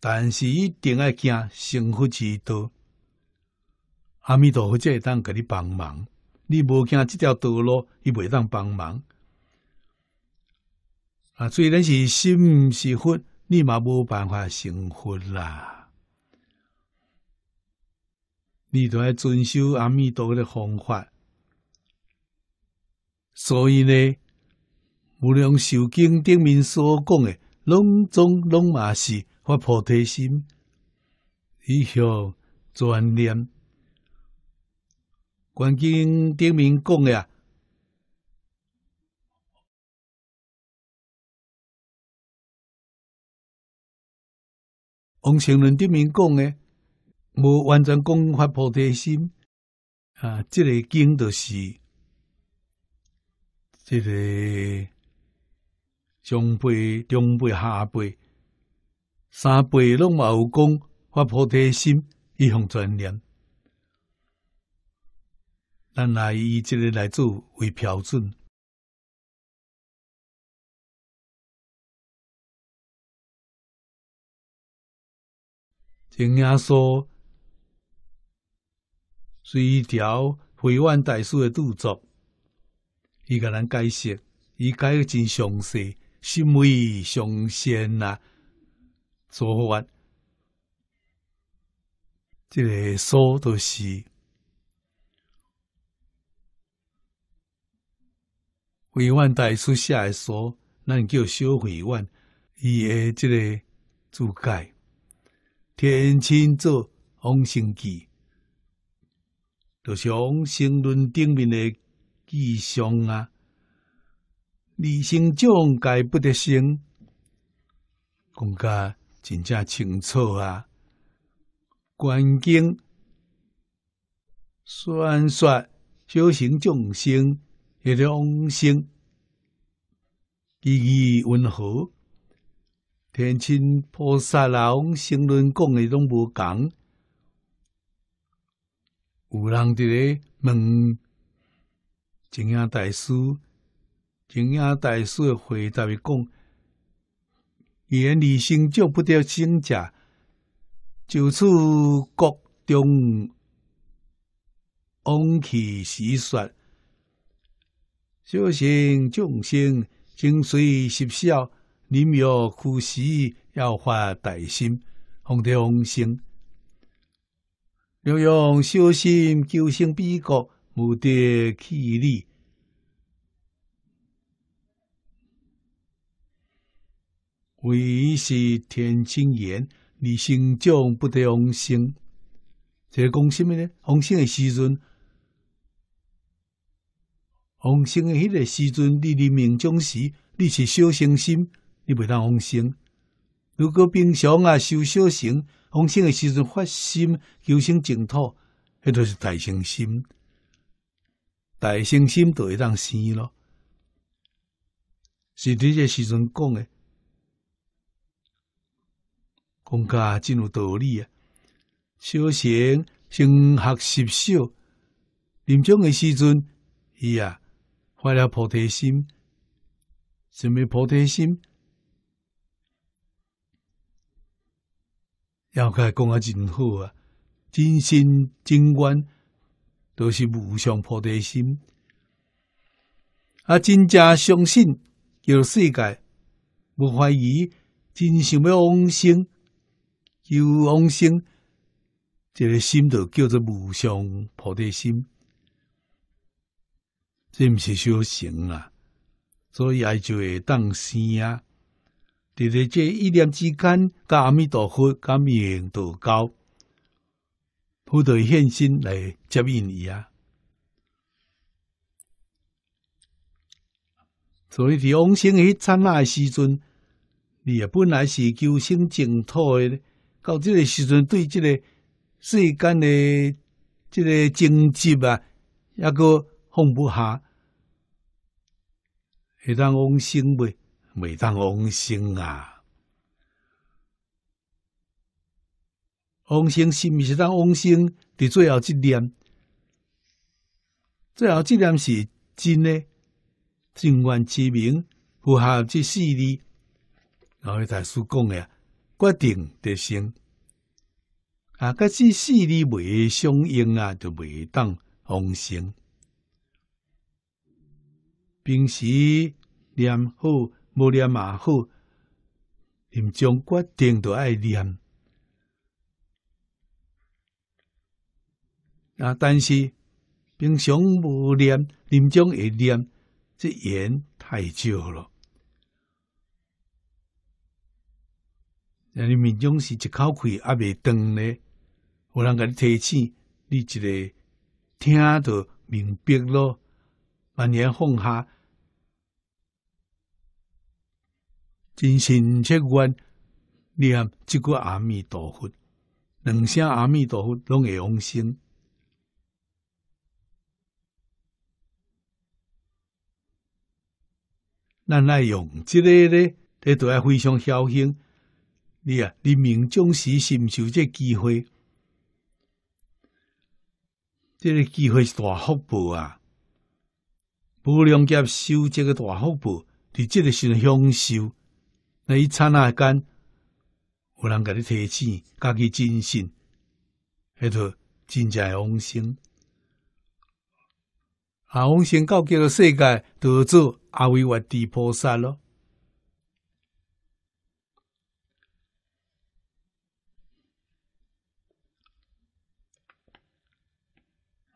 但是一定要行幸福之道，阿弥陀佛，这会当给你帮忙。你无行这条道路，伊袂当帮忙啊。虽然是心是佛，你嘛无办法幸福啦。你要遵守阿弥陀的方法。所以呢，无量寿经顶面所讲的，拢总拢嘛是。发菩提心，以后做念。观经顶面讲呀，王生论顶面讲呢，无完全讲发菩提心啊。这个经就是，这个上辈、中辈、下辈。三辈拢嘛有讲发菩提心，以弘传念。咱来以即个来做为标准。怎样说？随条回万大师的著作，伊甲咱解释，伊解个真详细，心为上仙啊。所画，这个所都是绘画大师写的所，咱叫小绘画。伊的这个主解，天清做红星记，就像星轮顶面的吉祥啊。二星将改不得行，公家。真正清楚啊！观经、算说修行众生，一两生极其温和，天亲菩萨啦，圣人讲的拢无共。有人伫咧问，怎样大师？怎样大师回答伊讲？言理成就不得真者，就此国中，往起时说，小信众生，精髓习效，临欲苦时，要发大心，弘得王心，要用小心救生彼国，无得气力。为是天清言，你生长不得红星。这讲什么咧？红星的时阵，红星的迄个时阵，你入冥中时，你是小星星，你袂当红星。如果平常啊修小行，红星的时阵发心求生净土，迄都是大星星，大星星就会当生咯。是伫这时阵讲的。公家真有道理啊！小贤先学习少，临终的时阵，伊啊发了菩提心，什么菩提心？要开公家真好啊！真心真观，都是无上菩提心。啊，真正相信有世界，无怀疑，真想要往生。救往生，这个心就叫做无上菩提心，这不是修行啊，所以也就会当生啊。在在这一念之间，跟阿弥陀佛、跟弥陀教，佛陀现身来接引伊啊。所以，往生迄刹那的时阵，你也本来是求生净土的。到即个时阵，对即个世间的即个经济啊，抑个放不下。会当往生未？未当往生啊！往生是毋是当往生？伫最后一点，最后一点是真嘞，正愿之名符合即四理。然后，大师讲诶。决定得成啊！甲即势你未相应啊，就未当成生。平时念好，无念嘛好，临终决定都爱念啊！但是平常无念，临终会念，这缘太少了。人你命是一口气也未断咧，有人甲你提醒，你一个听着明白咯，慢慢放下，真心切愿念即句阿弥陀佛，两声阿弥陀佛，拢会往生。咱爱用即个咧，你都要非常小心。你啊，你命中时是是有这机会，这个机会是大福报啊！不量劫修这个大福报，你这个时候享受，那一刹那间，有人给你提醒，示，加去坚信，那真正在往生。啊，往生告给了世界，得做阿弥瓦佛菩萨了。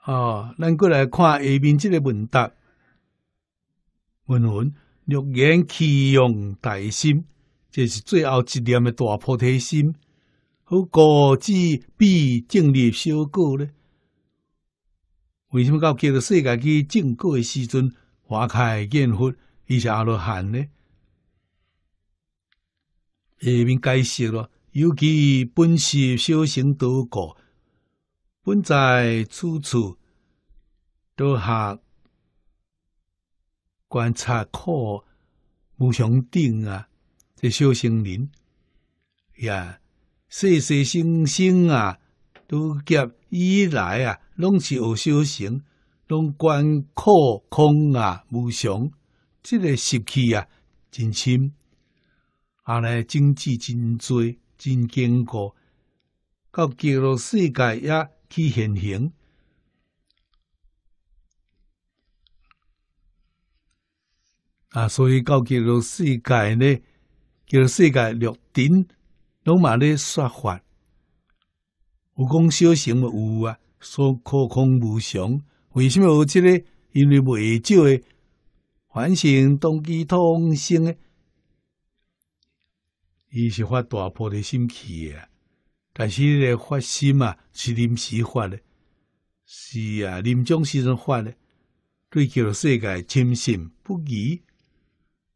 啊，咱过来看下面这个问答。问问，六言启用大心，这是最后一念的大菩提心，何故子必正立小果呢？为什么到叫做世界去正果的时阵，花开见佛，伊是阿罗汉呢？下面解释了，尤其本是修行多果。本在处处都学观察课，无相定啊！这小心灵呀，世世生生啊，都结以来啊，拢是有修行，拢观课空啊，无相，这个习气啊，真深，啊来经济真多，真坚固，到极乐世界也。去现行啊！所以到今个世界呢，今个世界六尘拢嘛咧说法。有讲修行的有啊，所空空无常。为什么有这个？因为未照的反省动机通性呢？伊是发大破的心气啊！但是你发心啊，是临时发的，是啊，临终时阵发的，对极乐世界深信不疑，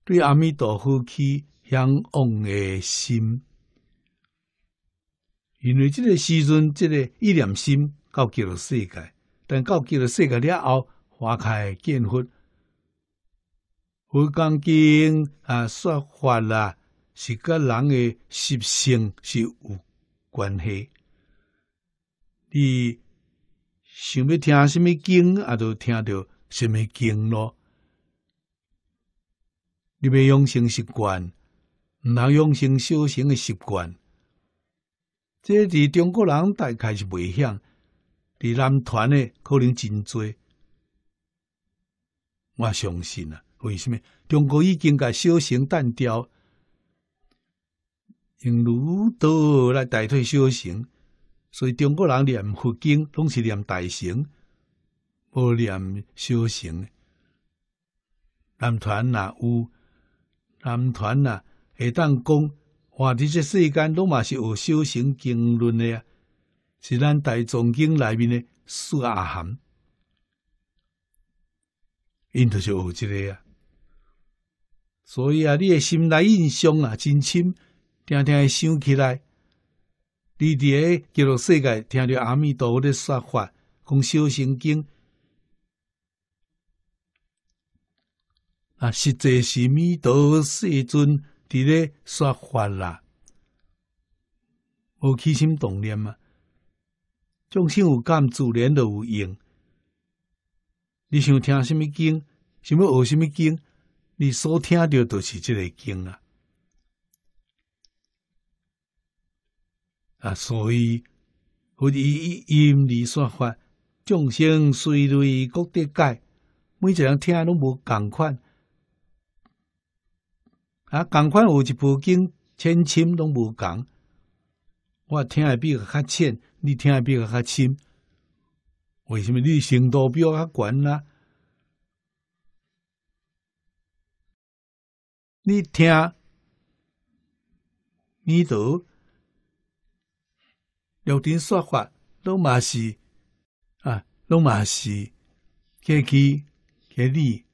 对阿弥陀佛起向往的心。因为这个时阵，这个一念心到极乐世界，但到极乐世界了后，花开见佛，佛讲经啊，说法啊，是跟人的习性是有。关系，你想要听什么经，啊，都听到什么经咯。你要养成习惯，唔通养成修行诶习惯。这伫中国人大概是未向，伫男团诶可能真多。我相信啊，为什么？中国已经甲修行淡掉。用儒道来代替修行，所以中国人念佛经拢是念大乘，无念修行。男团呐有，男团呐会当讲，哇！伫这世间拢嘛是学修行经论的啊，是咱大藏经内面的四阿含，因头是学这个啊。所以啊，你的心内印象啊，真深。听听，想起来，你伫诶极乐世界听着阿弥陀佛的说法，讲小乘经啊，实际是弥陀世尊伫咧说法啦，无起心动念嘛，众生有感，自然就有用。你想听什么经，想要学什么经，你所听到都是这个经啊。啊，所以，我以音理说法，众生随类各得解，每一个人听拢无同款。啊，同款有一部经千深拢无共。我听的比较较浅，你听的比较较深。为什么你程度比较较悬呢？你听，你读。聊天说法拢嘛是啊，拢嘛是客气客气。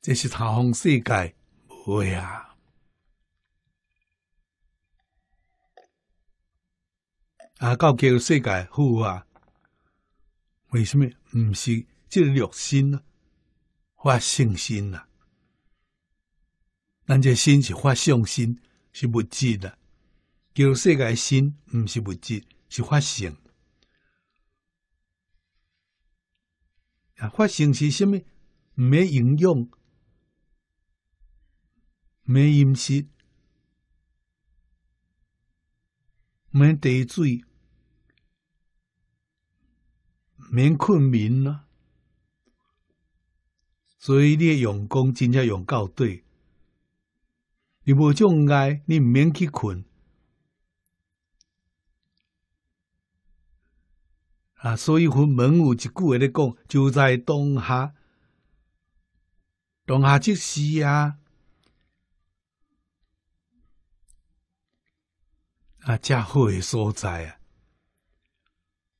这是同方世界无诶啊，啊较即个世界好啊，为虾米毋是即个六心啊，发性心啊。咱这心是发性心，是物质的；，叫世界心，毋是物质，是发性。啊，发性是甚么？免营养，毋免饮食，毋没地水，免困眠啊。所以你用功真正用到对。你无种爱，你毋免去困啊！所以佛门有一句话咧讲，就在当下，当下即是啊！啊，正好诶所在啊！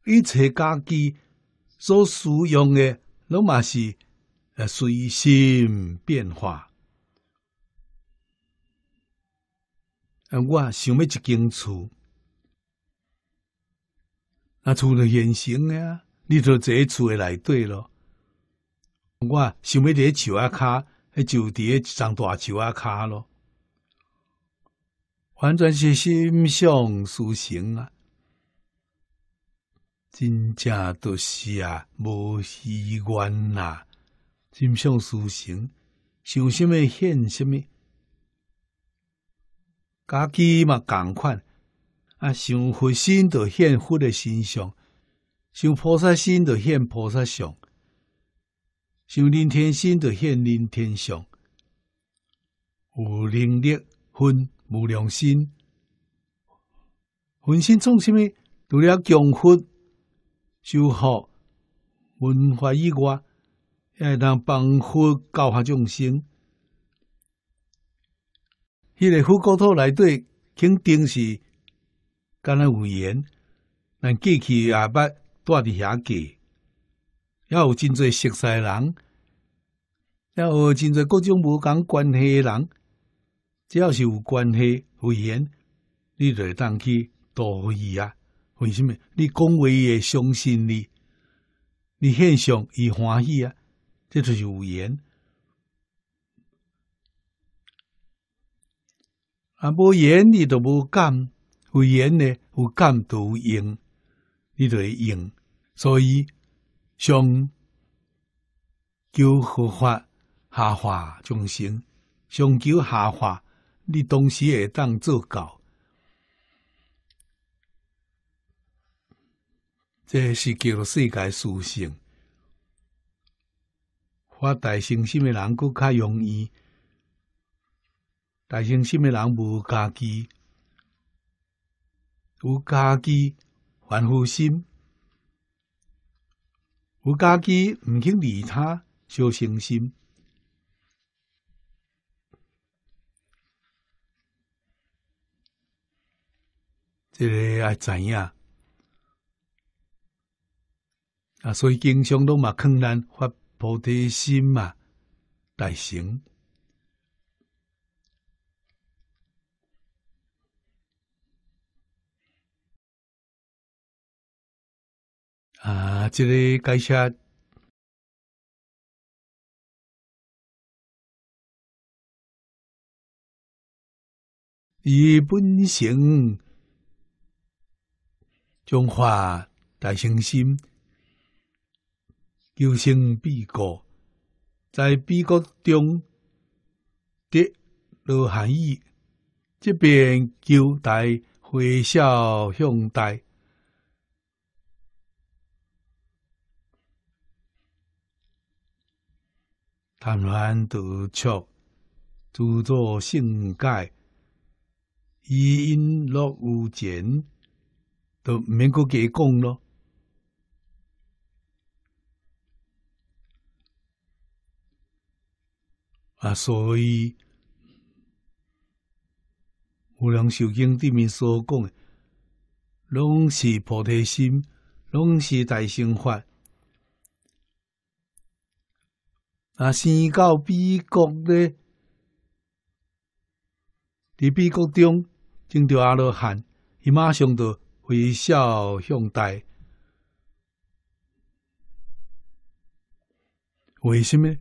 一切家己所使用诶，拢嘛是随心变化。我想要一间厝，那厝是现成诶，啊，你到坐厝诶内底咯。我想要伫树下卡，那就在一张大树下卡咯。完全是心想事成啊！真正都是啊，无虚愿啊！心想事成，想什么现什么。家己嘛，共款啊！想佛心就献佛的心相，想菩萨心就献菩萨相，想临天心就献临天上。有能力、分、无良心，分心做甚物？除了降佛、修好文化以外，还当帮佛教化众生。迄个副国土内底肯定是敢若有缘，咱过去也捌住伫遐过，抑有真侪熟诶人，抑有真侪各种无共关系诶人，只要是有关系、有缘，你就当去多伊啊。为什么？你讲话伊相信你，你献上伊欢喜啊，这就是有缘。啊！无言你都无干，有言呢有干都用，你就会用。所以上求佛法下化众生，上求下化，你同时会当做教。这是叫世界殊胜，发大信心的人，佫较容易。大雄心诶，人无家己，有家己还负心，有家己毋肯理他，小雄心，即个爱知影。啊，所以经常都嘛困难，发菩提心嘛，大成。啊！这个解释，以本性，中华大信心，求生彼国，在彼国中得乐含义，即边求大，回小向大。贪玩斗趣，自作性解，以因落无著都免阁加讲咯。啊，所以无量寿经里面所讲的，拢是菩提心，拢是大乘法。啊，生到美国咧，伫美国中见着阿罗汉，伊马上都微笑向待。为什么？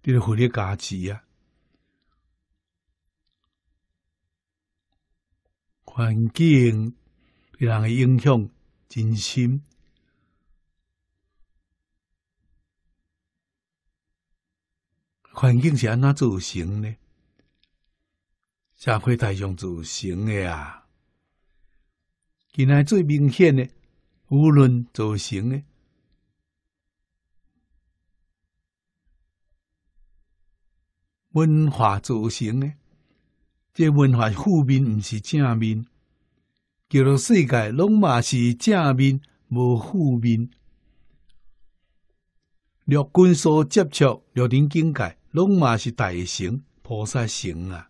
就是福利价值啊，环境对人的影响真心。环境是安怎造成呢？社会大众组成的啊，现在最明显的，无论组成的，文化组成的，这文化负面毋是正面，叫做世界拢嘛是正面无负面，六军所接触六军境界。拢嘛是大乘菩萨行啊！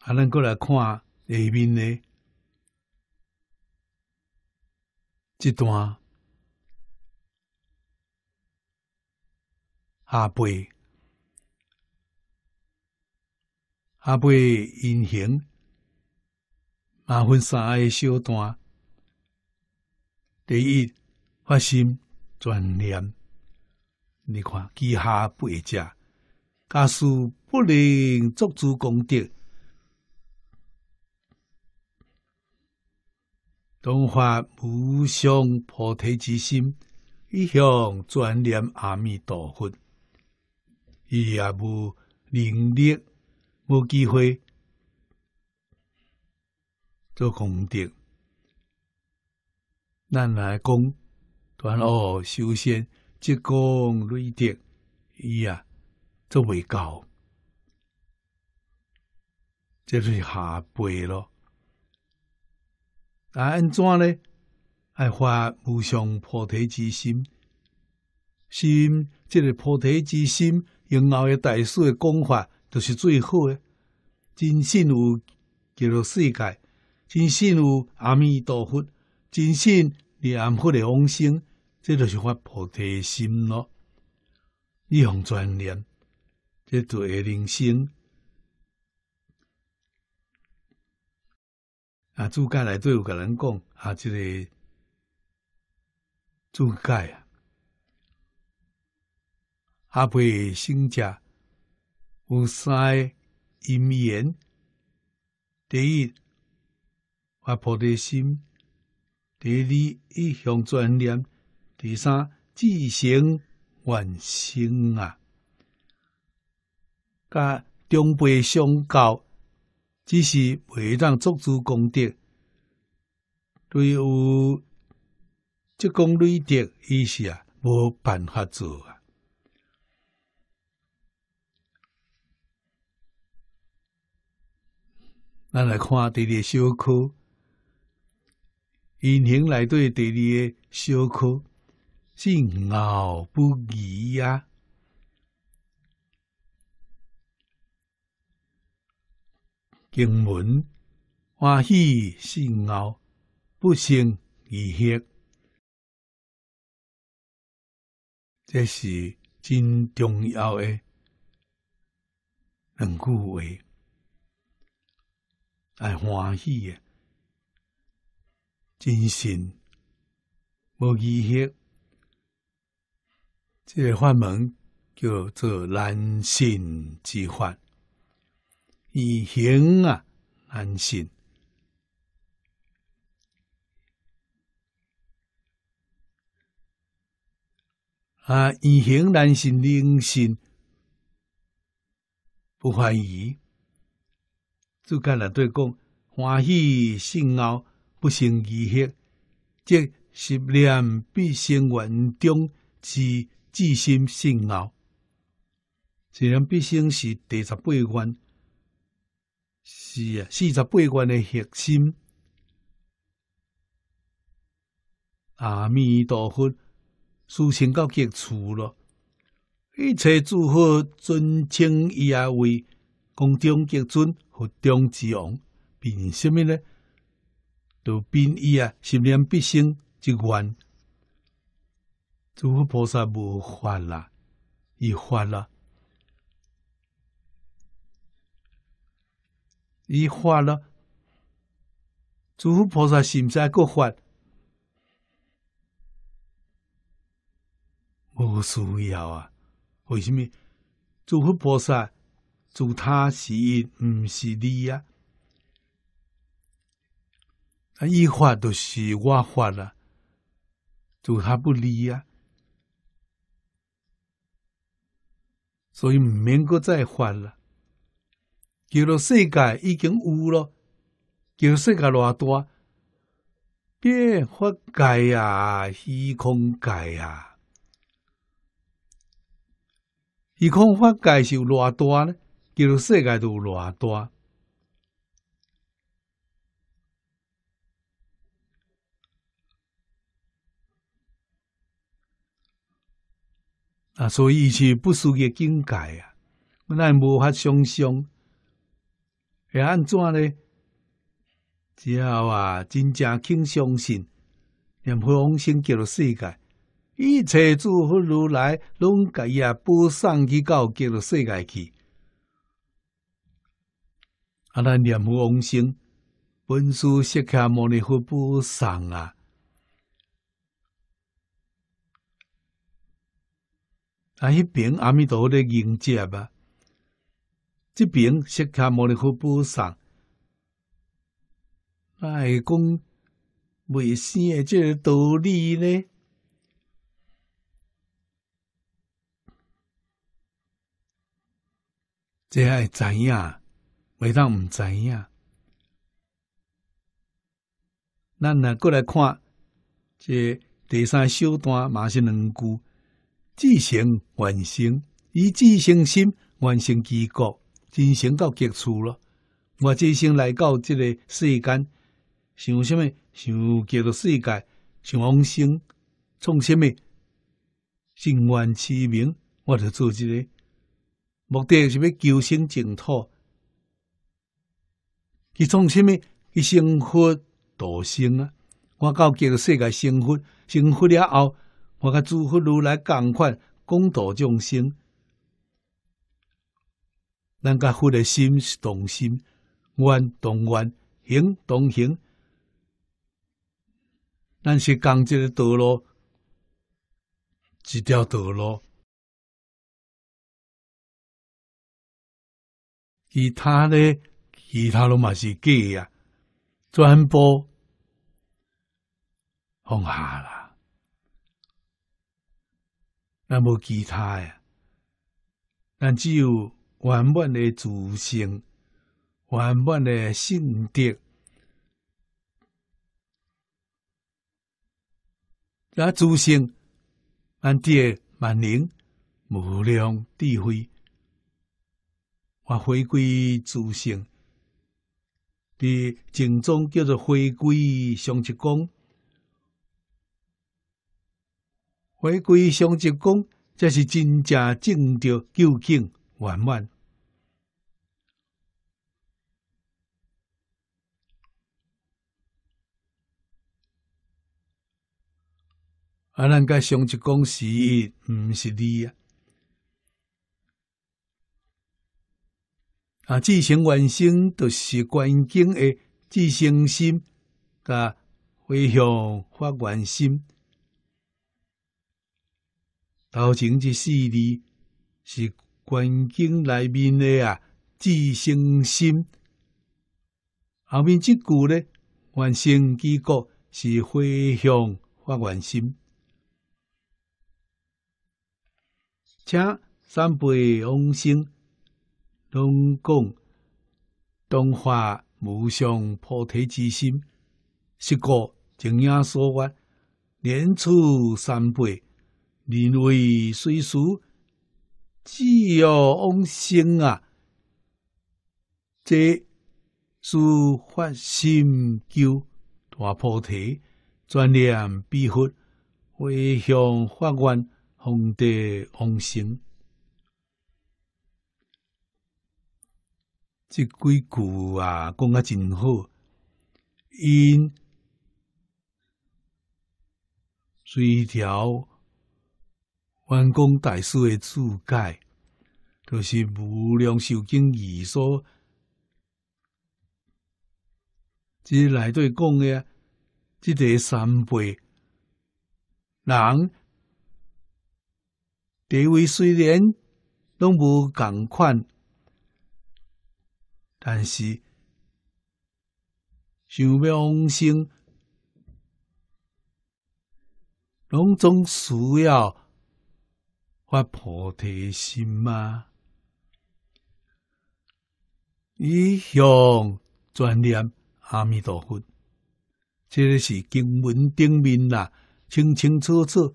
啊，咱过来看下面诶，这段阿弥阿弥因行马分三个小段。第一发心。转念，你看，其下不衣食，家属不能作主功德，动发无上菩提之心，一向转念阿弥陀佛，伊也无能力，无机会做功德，咱来讲。断恶修仙，积功累德，伊啊，做未到，这就是下辈咯。但安怎呢？爱发无上菩提之心，心这个菩提之心，用后个大师个讲法，就是最好诶。真信有极乐世界，真信有阿弥陀佛，真信念佛的往生。这就是发菩提心咯，一向专念，这对二零星啊，主界来对有个人讲啊，这个主界啊，阿婆心家有三因缘：第一，发菩提心；第二，一向专念。第三自行完成啊，甲长辈相告，只是袂当做足功德，对于职功累德，伊是啊无办法做啊。咱来看第二个小科，现形内底第二个小科。敬傲不疑呀！经文欢喜是傲，不生疑邪。这是真重要的两句话。爱欢喜的，真心无疑邪。这个法门叫做人性之法，以形啊，人性啊，以形人性，灵性不怀疑。著甲人对讲欢喜，信后不生疑，即十念必生缘中之。自心信奥，自人必生是第十八愿，是啊，四十八愿的核心。阿弥陀佛，修行到极处了，一切诸佛尊称伊啊为“宫中极尊”和“中之王”，变什么呢？都变伊啊，心念必生一愿。诸佛菩萨无法啦，伊发啦，伊发啦。诸佛菩萨是还个发，无需要啊。为什么？诸佛菩萨助他喜，毋是利啊。他一发就是我发啦，助他不离啊。所以毋免阁再翻啦，叫做世界已经有咯，叫做世界偌大，变法界啊，虚空界啊，虚空法界是有偌大呢，叫做世界都有偌大。啊，所以是不输个境界啊！我无法想象，会安怎呢？只要啊，真正肯相信，念佛往生，叫做世界一切诸佛如来，拢伊啊，播送去到叫做世界去。啊，咱念佛往生，本师释迦牟尼佛播送啊！啊！迄边阿弥陀佛的迎接啊，这边释迦牟尼佛布上，那会讲未生诶，即个道理咧。这会知影，未当毋知影。咱若过来看这第三小段，嘛是两句。自性完成，以自性心完成结果，进行到结束了。我这一生来到这个世间，想什么？想进入世界，想往生，创什么？心愿清明，我就做这个。目的是要求生净土。去创什么？去生活，度生啊！我到这个世界，生活，生活了后。我甲诸佛如来共款，共度众生。咱甲佛的心是同心，愿同愿，行同行。但是共这个道路，一条道路。其他的，其他的嘛是假啊，转播，放下啦。那无其他诶，咱只有圆满诶自性，圆满诶性德。那自性，俺爹万能，无量智慧，我回归自性，伫正中叫做回归常寂光。回归上集供，这是真正正着究竟圆满。啊，咱甲上集供是伊，不是你啊。啊，自性完成就是观境诶，自性心，甲回向发愿心。头前之四字是环经》内面的啊，自性心。后面这句呢，万生之国是回向法源心，请三辈往生，拢共同化无上菩提之心。是故正眼所愿，念处三辈。人为虽俗，志有往生啊！这修发心，求大菩提，专念必佛，回向法缘，方得往生。这几句啊，讲啊真好。因随条。反公大师的注解，就是无量寿经所说。即内底讲的，即个三辈人地位虽然拢无共款，但是想要往生，拢总需要。发菩提心吗？以向专念阿弥陀佛，这个是经文顶面啦，清清楚楚，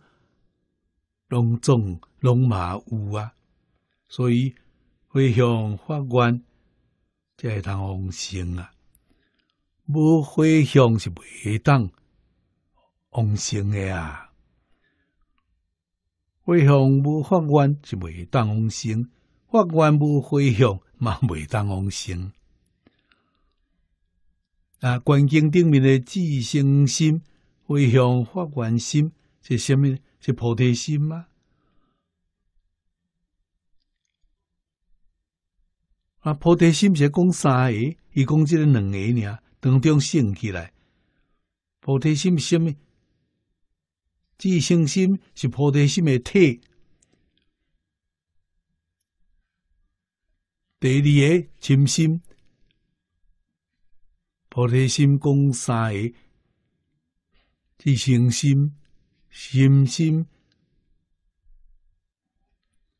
隆重隆嘛有啊。所以回向法官这才通往生啊。无回向是袂当往生的啊。回向无法愿就袂当往生，法愿无回向嘛袂当往生。啊，观经顶面的自性心回向法愿心是甚么？是菩提心吗？啊，菩提心是讲三个，伊讲即个两个尔，当中升起来，菩提心甚么？自性心是菩提心的体。第二个亲心，菩提心讲三个：自性心、心心、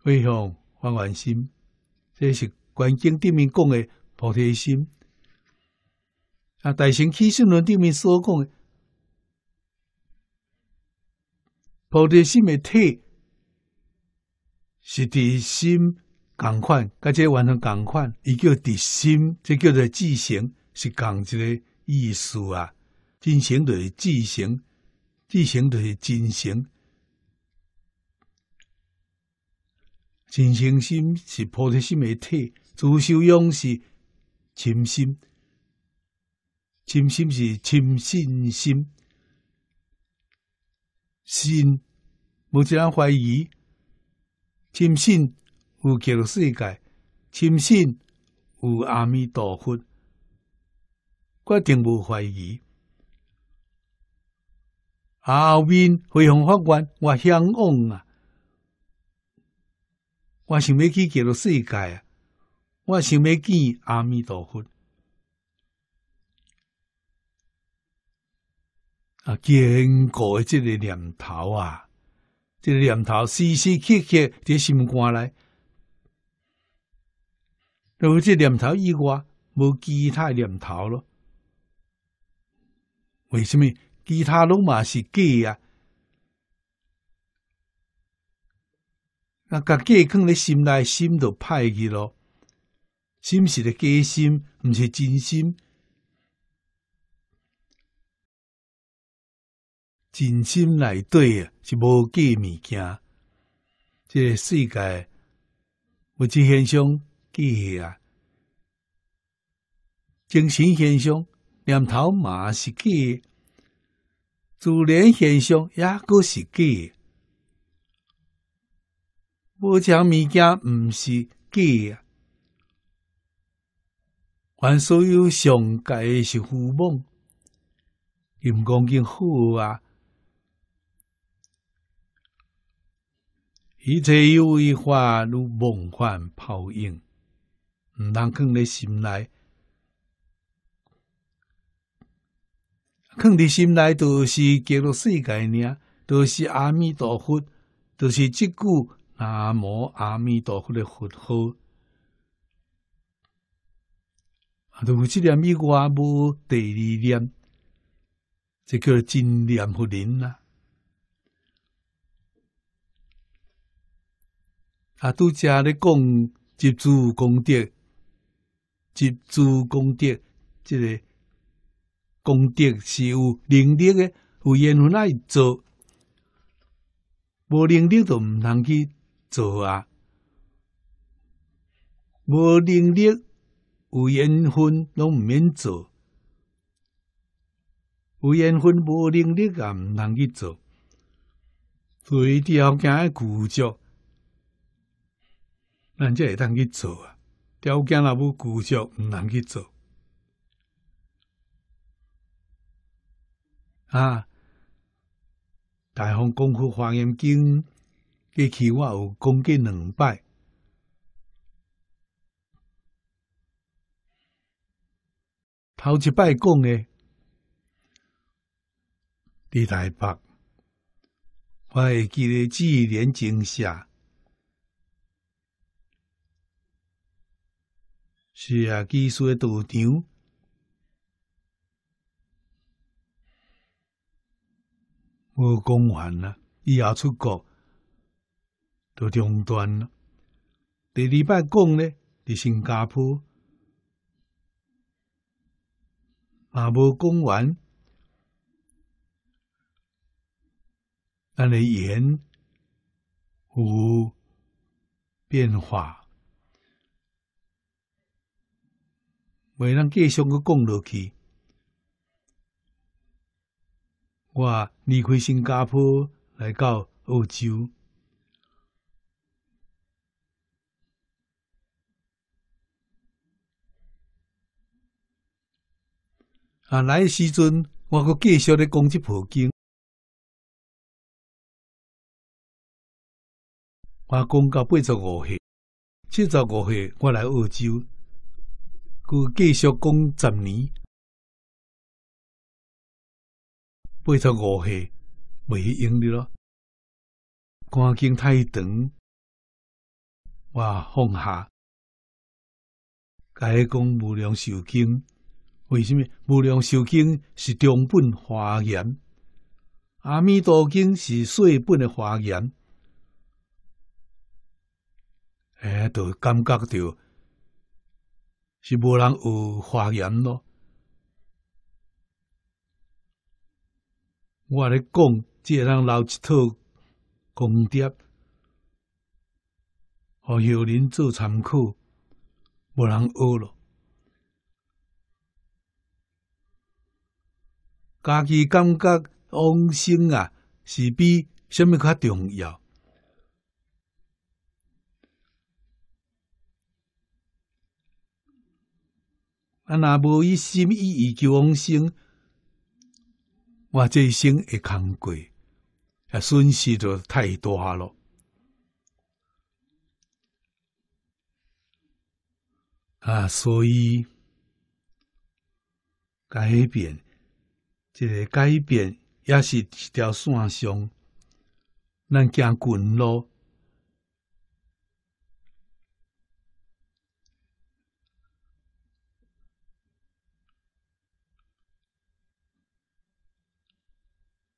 未向还原心。这是观经顶面讲的菩提心。啊，大乘起信论顶面所讲的。菩提心的体是伫心共款，而个完全共款，伊叫伫心，这叫做自性，是共一个意思啊。真心就是自性，自性就是真心，真诚心是菩提心的体，自修养是真心，真心是真信心。信，无尽量怀疑；坚信有给了世界，深信有阿弥陀佛，决定无怀疑。后面回向法关，我向往啊！我想要去给了世界啊！我想要见阿弥陀佛。啊，经过这个念头啊，这个念头时时刻刻在心肝内。如即这念头以外，无其他念头咯。为什么其他拢嘛是假啊？那家假放咧心内心都歹去咯，心是咧假心，毋是真心。真心来对是无计物件，即、这世界物质现象计啊，精神现象念头嘛是计，自然现象也个是计，无将物件毋是计，凡所有相诶，是浮梦，阴公经好啊。一切有为法，如梦幻泡影。毋通藏伫心内，藏伫心内著是极乐世界呢，著是阿弥陀佛，著是即句“南无阿弥陀佛”的佛号。啊，如果这点一挂无第二念，这叫真念佛人啦。啊！拄则咧讲集资功德，集资功德，这个功德是有能力诶，有缘分来做；无能力就毋通去做啊！无能力有缘分拢毋免做，有缘分无能力也毋通去做，所以条件古著。咱才会通去做啊条件若欲姑息毋通去做啊台风功夫黄岩经过去我有讲过两摆头一摆讲诶伫台北我会记咧即年前夏是啊，技术的导场无讲完啊，伊也出国都中断了。第二摆讲呢，伫新加坡也无讲完，咱诶言有变化。袂啷继续去讲落去。我离开新加坡来到澳洲，啊，来时阵我阁继续咧讲《即部经》。我讲到八十五岁，七十五岁我来澳洲。佫继续讲十年，八十五岁袂去用你咯。赶经太长，我放下。该讲无量寿经，为什么无量寿经是中本华严？阿弥陀经是小本的华严。哎，就感觉到。是无人学发言咯。我咧讲，即个人老一套功德，互后人做参考，无人学咯。家己感觉，往生啊，是比啥物较重要。啊！若无伊心意意求往生，我这一生会空过，啊，损失就太大了。啊，所以改变，一个改变，也是一条线上，咱行近路。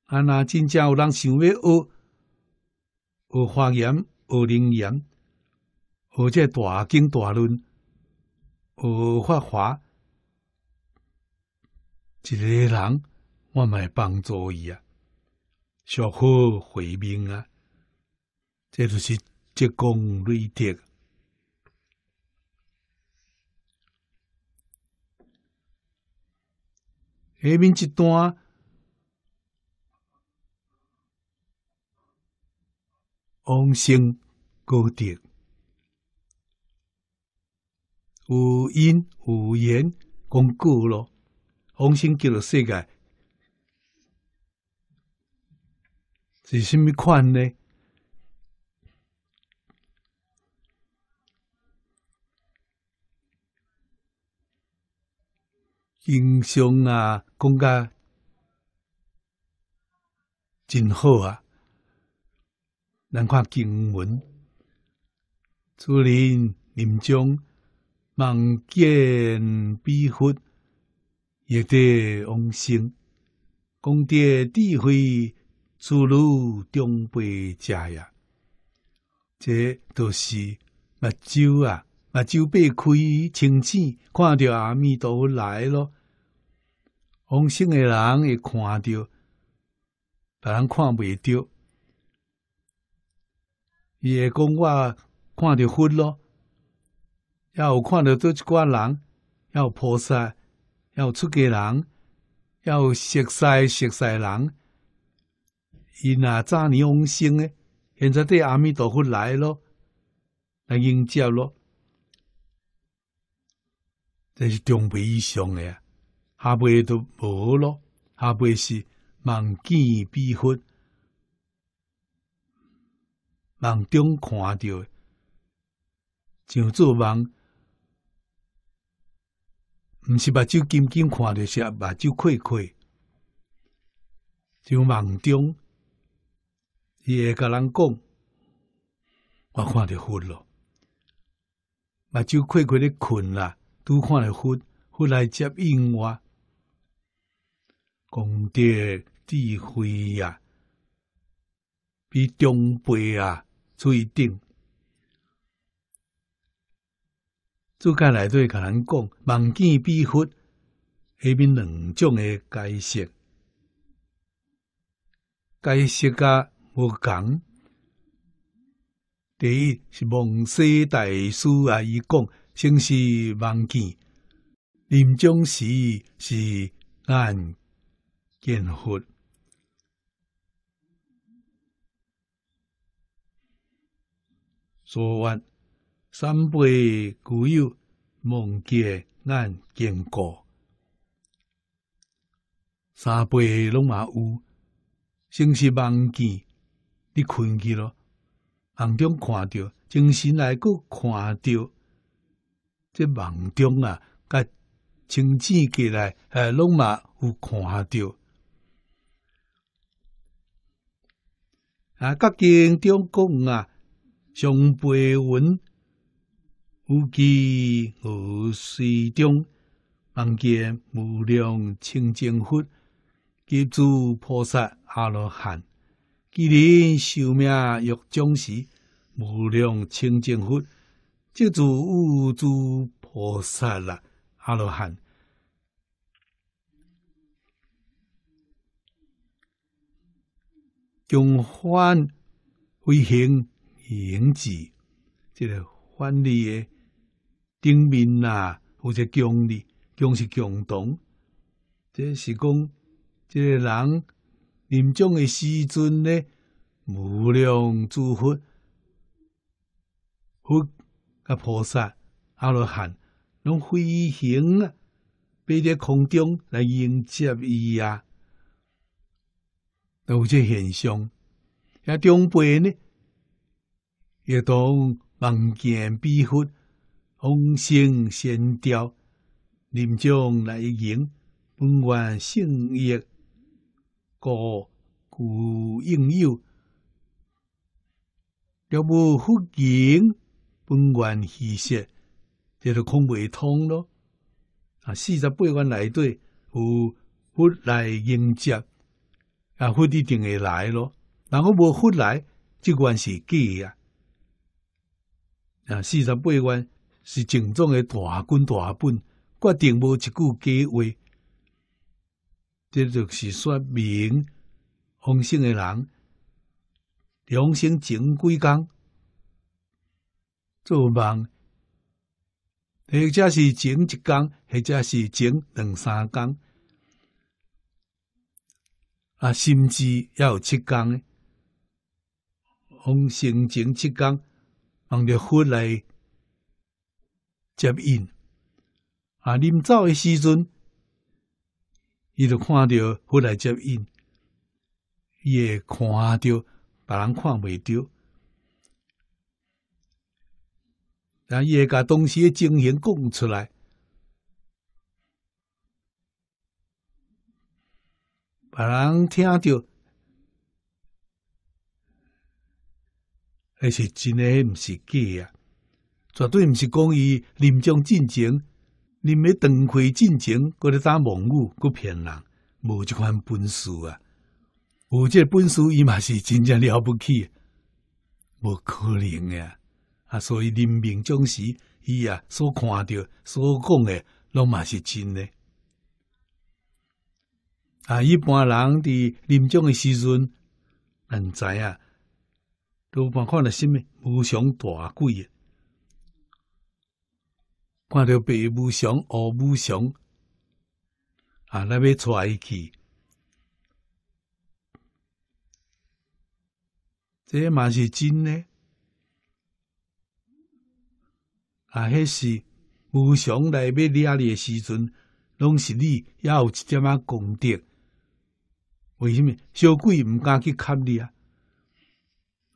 啊！那真正有人想要学学佛言、学灵验，学这大经大论、学法华，一个人我买帮助伊啊，学好回民啊，这就是积功累德。下面一段。红星高点，有因有缘，讲过咯。红星叫做世界，是甚么款呢？英雄啊，讲甲真好啊！咱看经文，主人临终梦见彼佛，亦得王生，功德智慧，诸如中辈家呀。这都是目睭啊，目睭被开清净，看到阿弥陀来咯。王生的人会看到，别人看未着。伊会讲，我看着佛咯，抑有看着对一挂人，抑有菩萨，抑有出家人，抑有熟悉熟悉人。伊若早年往生的，现在对阿弥陀佛来咯，来迎接咯。这是中辈以上诶，下辈都无咯，下辈是望见必佛。梦中看到，像做梦，毋是目睭紧紧看到，是目睭开开。上梦中，伊会甲人讲，我看到佛咯，目睭开开咧困啦，拄看到佛，佛来接应我，功德智慧呀，比中辈啊。注意定，就该来对甲咱讲，望见必佛，下面两种诶解释，解释甲无共。第一是望西大师啊，伊讲，先是望见，临终时是眼见佛。多万三辈古友梦见眼见过，三辈拢嘛有，前是梦见你困去咯，梦中看到，精神来搁看到，这梦中啊，甲清醒过来，哎，拢嘛有看到，啊，甲经中讲啊。上辈文有记恶世中，梦见无量清净佛，及诸菩萨阿罗汉。既然寿命欲终时，无量清净佛，即诸悟诸菩萨啦阿罗汉。中欢飞行影子，这个翻译诶顶面啊，或者强”力，强是共同。这是讲，这个人临终诶时阵呢，无量诸佛、佛、甲菩萨、阿罗汉，拢飞行啊，飞伫空中来迎接伊啊，都有这现象。遐中辈呢？要当望见彼佛，往生仙调，临终来迎，本愿圣业，故故应有。要无复迎，本愿虚释，这就空未通咯。啊，四十八愿内底有复来迎接，啊，佛一定会来咯。那我无复来，即关是机啊。啊，四十八元是正宗的大军大本，决定无一句假话。这就是说明，洪姓的人两星前几工做梦，或者是前一工，或者是前两三工。啊，甚至要有七工洪姓前七工。望着回来接应，啊！临走的时阵，伊就看到回来接应，也看到别人看袂丢，然后也甲东西情形讲出来，别人听着。迄是真诶，毋是假诶。绝对毋是讲伊临终进前，临尾长开进前，搁咧打蒙语，搁骗人，无即款本事啊！有个本事，伊嘛是真正了不起，无可能诶、啊，所以临命终时，伊啊所看着所讲诶，拢嘛是真诶。啊，一般人伫临终诶时阵，毋知影。老板看到什么？无常大鬼啊！看到白无常、黑无常，啊，那要在一去。这嘛是真嘞。啊，那是无常来要抓你的时阵，拢是你，也有一点往攻掉。为什么小鬼唔敢去砍你啊？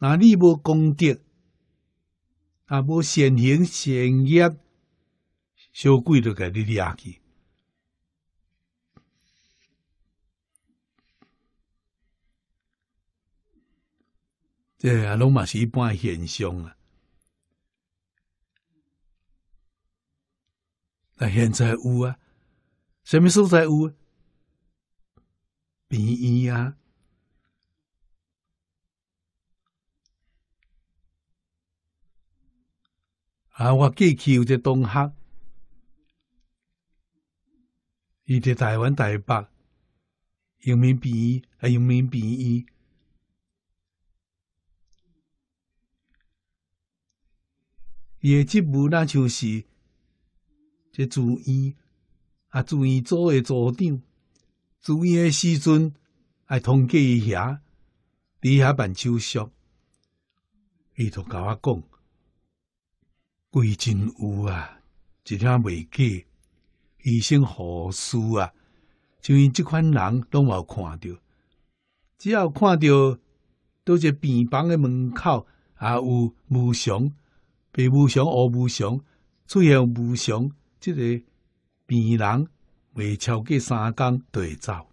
那你无功德，那无善行善业，小鬼都给你掠去。这啊，拢嘛是一般现象啊。那现在有啊，什么所在有？啊？病院啊。啊！我过去有一个同学，伊伫台湾台北，人民币啊，人民币。伊诶职务那就是即住院啊，住院组诶组长，住院诶时阵通统伊遐，伫遐办手续，伊甲我讲。贵真有啊！一天未过，医生何疏啊，就因即款人都无看着，只要看倒都个病房诶门口啊，有无常，白无常黑无常，最后无常，即个病人未超过三工就会走。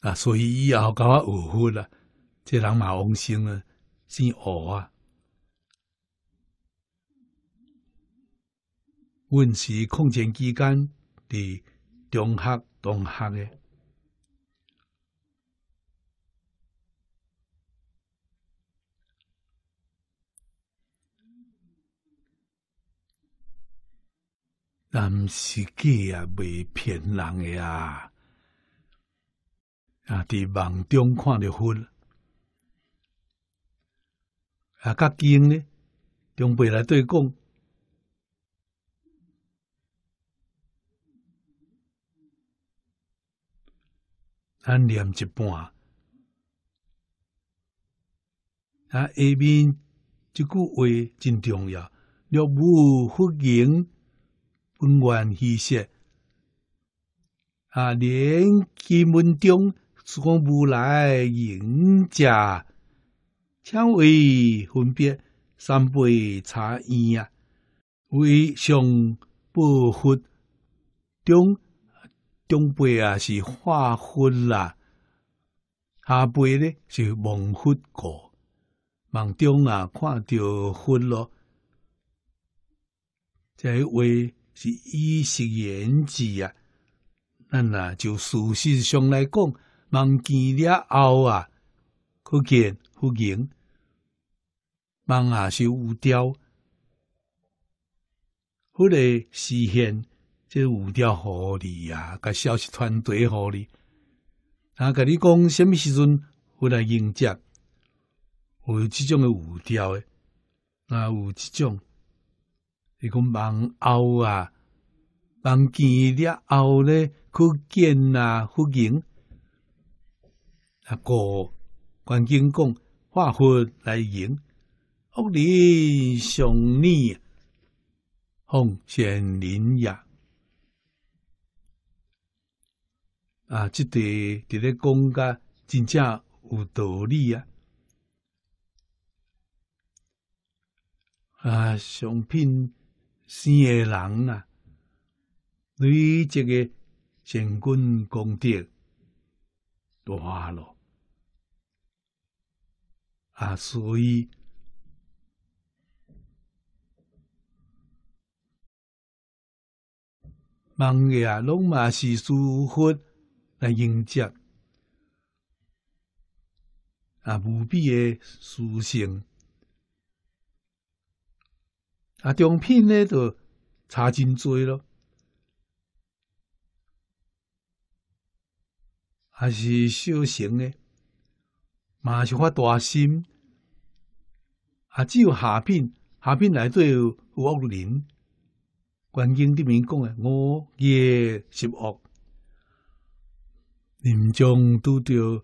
啊，所以以后甲我学会啦，即人嘛往生了。真恶啊！还是空闲期间伫中学，同学诶，但不是假啊，袂骗人诶啊！啊，在梦中看到分。啊，甲经呢？从背来对讲，咱念一半。啊，下面这句话真重要。若无佛言，本愿虚释。啊，连经文章，说无来人家。请为分别三杯茶异啊，为上辈佛中中杯啊是化佛啦，下杯呢是盲佛果，梦中啊看到佛咯，这位是衣食言辞啊，咱啊就事实上来讲，梦见了后啊。可见，福建网也是有条。迄个时限，这有条好理啊，甲消息传递好理。啊，甲你讲虾米时阵有来迎接？有即种诶有条诶。啊，有即种。你讲网后啊，网建了后咧，可见啊，福建。啊，故。观音讲化佛来迎，福临上念奉贤灵也啊！这段这个讲噶真正有道理啊！啊，上品生的人啊，对这个善根功德大了。啊，所以，万野拢嘛是舒服来迎接，啊，无比的舒心，啊，中品咧就差真多咯，还是小型咧，嘛是发大心。啊，只有下品，下品内底有恶人。观经顶面讲诶，我业十恶，临终拄着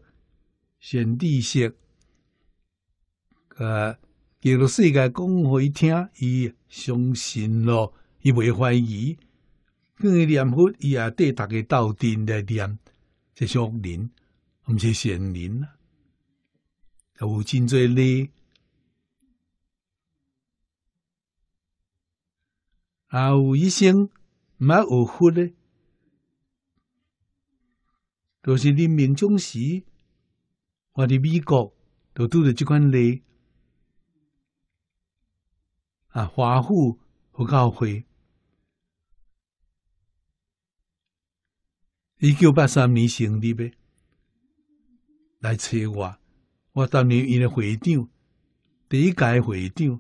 先地色，呃，叫做世界讲互伊听，伊相信咯，伊袂怀疑。跟伊念佛，伊也对逐个斗阵来念，这是恶人，毋是善人啊。有真侪咧。啊，有医生蛮有福的，都是人民讲师，我的美国都拄着这款例，啊，华富佛教会，一九八三年成立的，来找我，我担任伊的会长，第一届会长。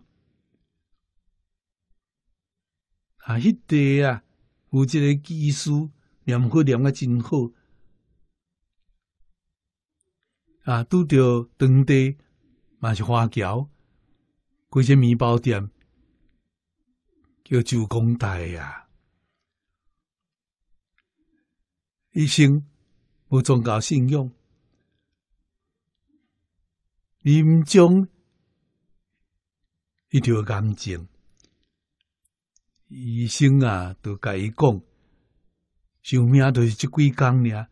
啊，迄地啊，有一个技师念佛念啊真好，啊，拄着当地嘛是华侨，规些面包店叫周公台啊。一生无宗教信仰，临终一条感情。医生啊，都甲伊讲，生命著是即几工俩，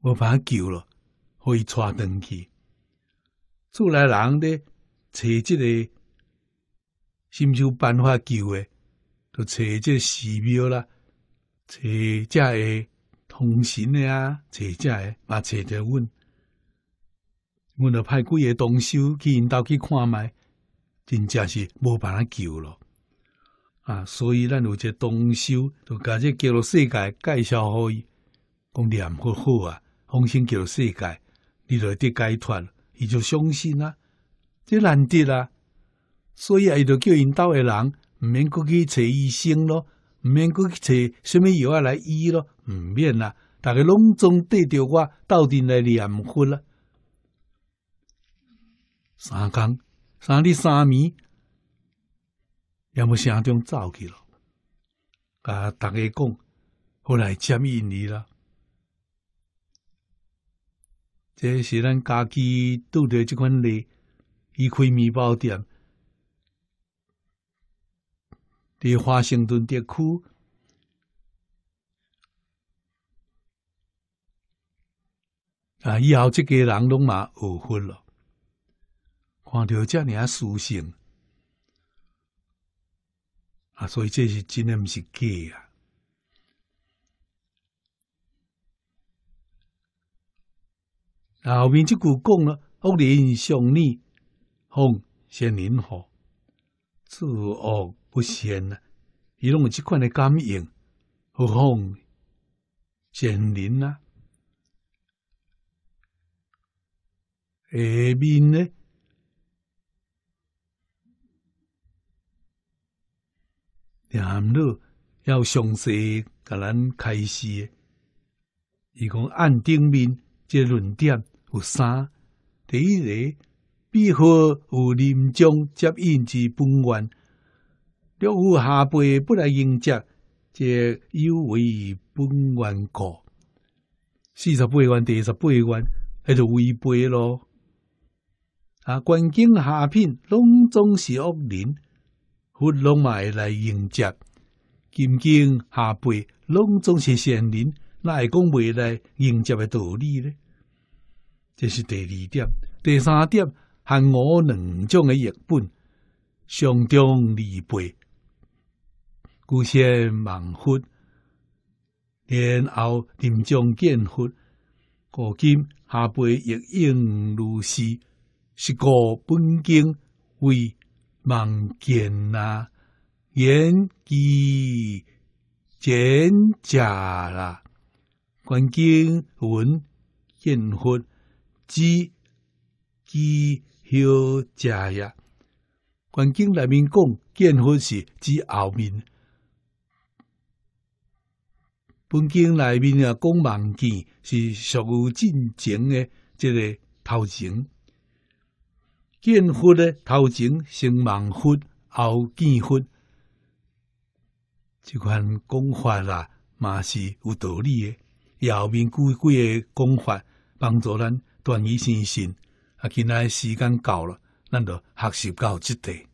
无办法救咯，互伊带转去。厝内人咧，揣即个，寻求办法救诶，都揣个寺庙啦，揣个通信诶啊，揣个嘛揣着阮。阮著派几个同修去因兜去看卖，真正是无办法救咯。啊，所以咱有一个同修，就家这叫了世界介绍互伊，讲念佛好啊，逢心叫了世界，你就会解脱，伊就相信啊，这难得啊，所以啊，伊就叫因兜诶人，毋免过去找医生咯，毋免过去找什么药啊来医咯，毋免啦，逐个拢总缀着我斗阵来念佛啦，三更三日三暝。要么向东走去了，啊！大家讲，后来监狱里了。这是咱家己到的这款里，伊开面包店，在华盛顿地区。啊！以后这个人都嘛学婚了，看到这俩属性。啊，所以这是真的，毋是假啊！啊，后面即句讲了，恶人相逆，奉善人好，自恶不善伊拢用即款的感应，何况先人啊。下面呢？汝还要详细甲咱开始。伊讲案顶面即论点有三，第一个，必何有临终接引之本愿，若有下辈不来迎接，这又为本愿故。四十八愿，第二十八愿，迄著违背咯。啊，观经下品，拢总是恶人。佛拢嘛会来迎接，今经下辈拢总是善人，那会讲未来迎接的道理呢？这是第二点，第三点含五两种诶译本，上中二辈，故先忘佛，然后临终见佛。古今下辈亦应如是，是故本经为。梦见啦，演技真假啦，环境文见佛知，知晓假呀。环境内面讲见佛是知后面，本经内面啊讲梦见是属于进前的这个头前。见佛的头前先望佛，后见佛。这款讲法啦，嘛是有道理的。后面几几个讲法帮助咱锻炼身心。啊，今来时间到了，咱就学习到即地。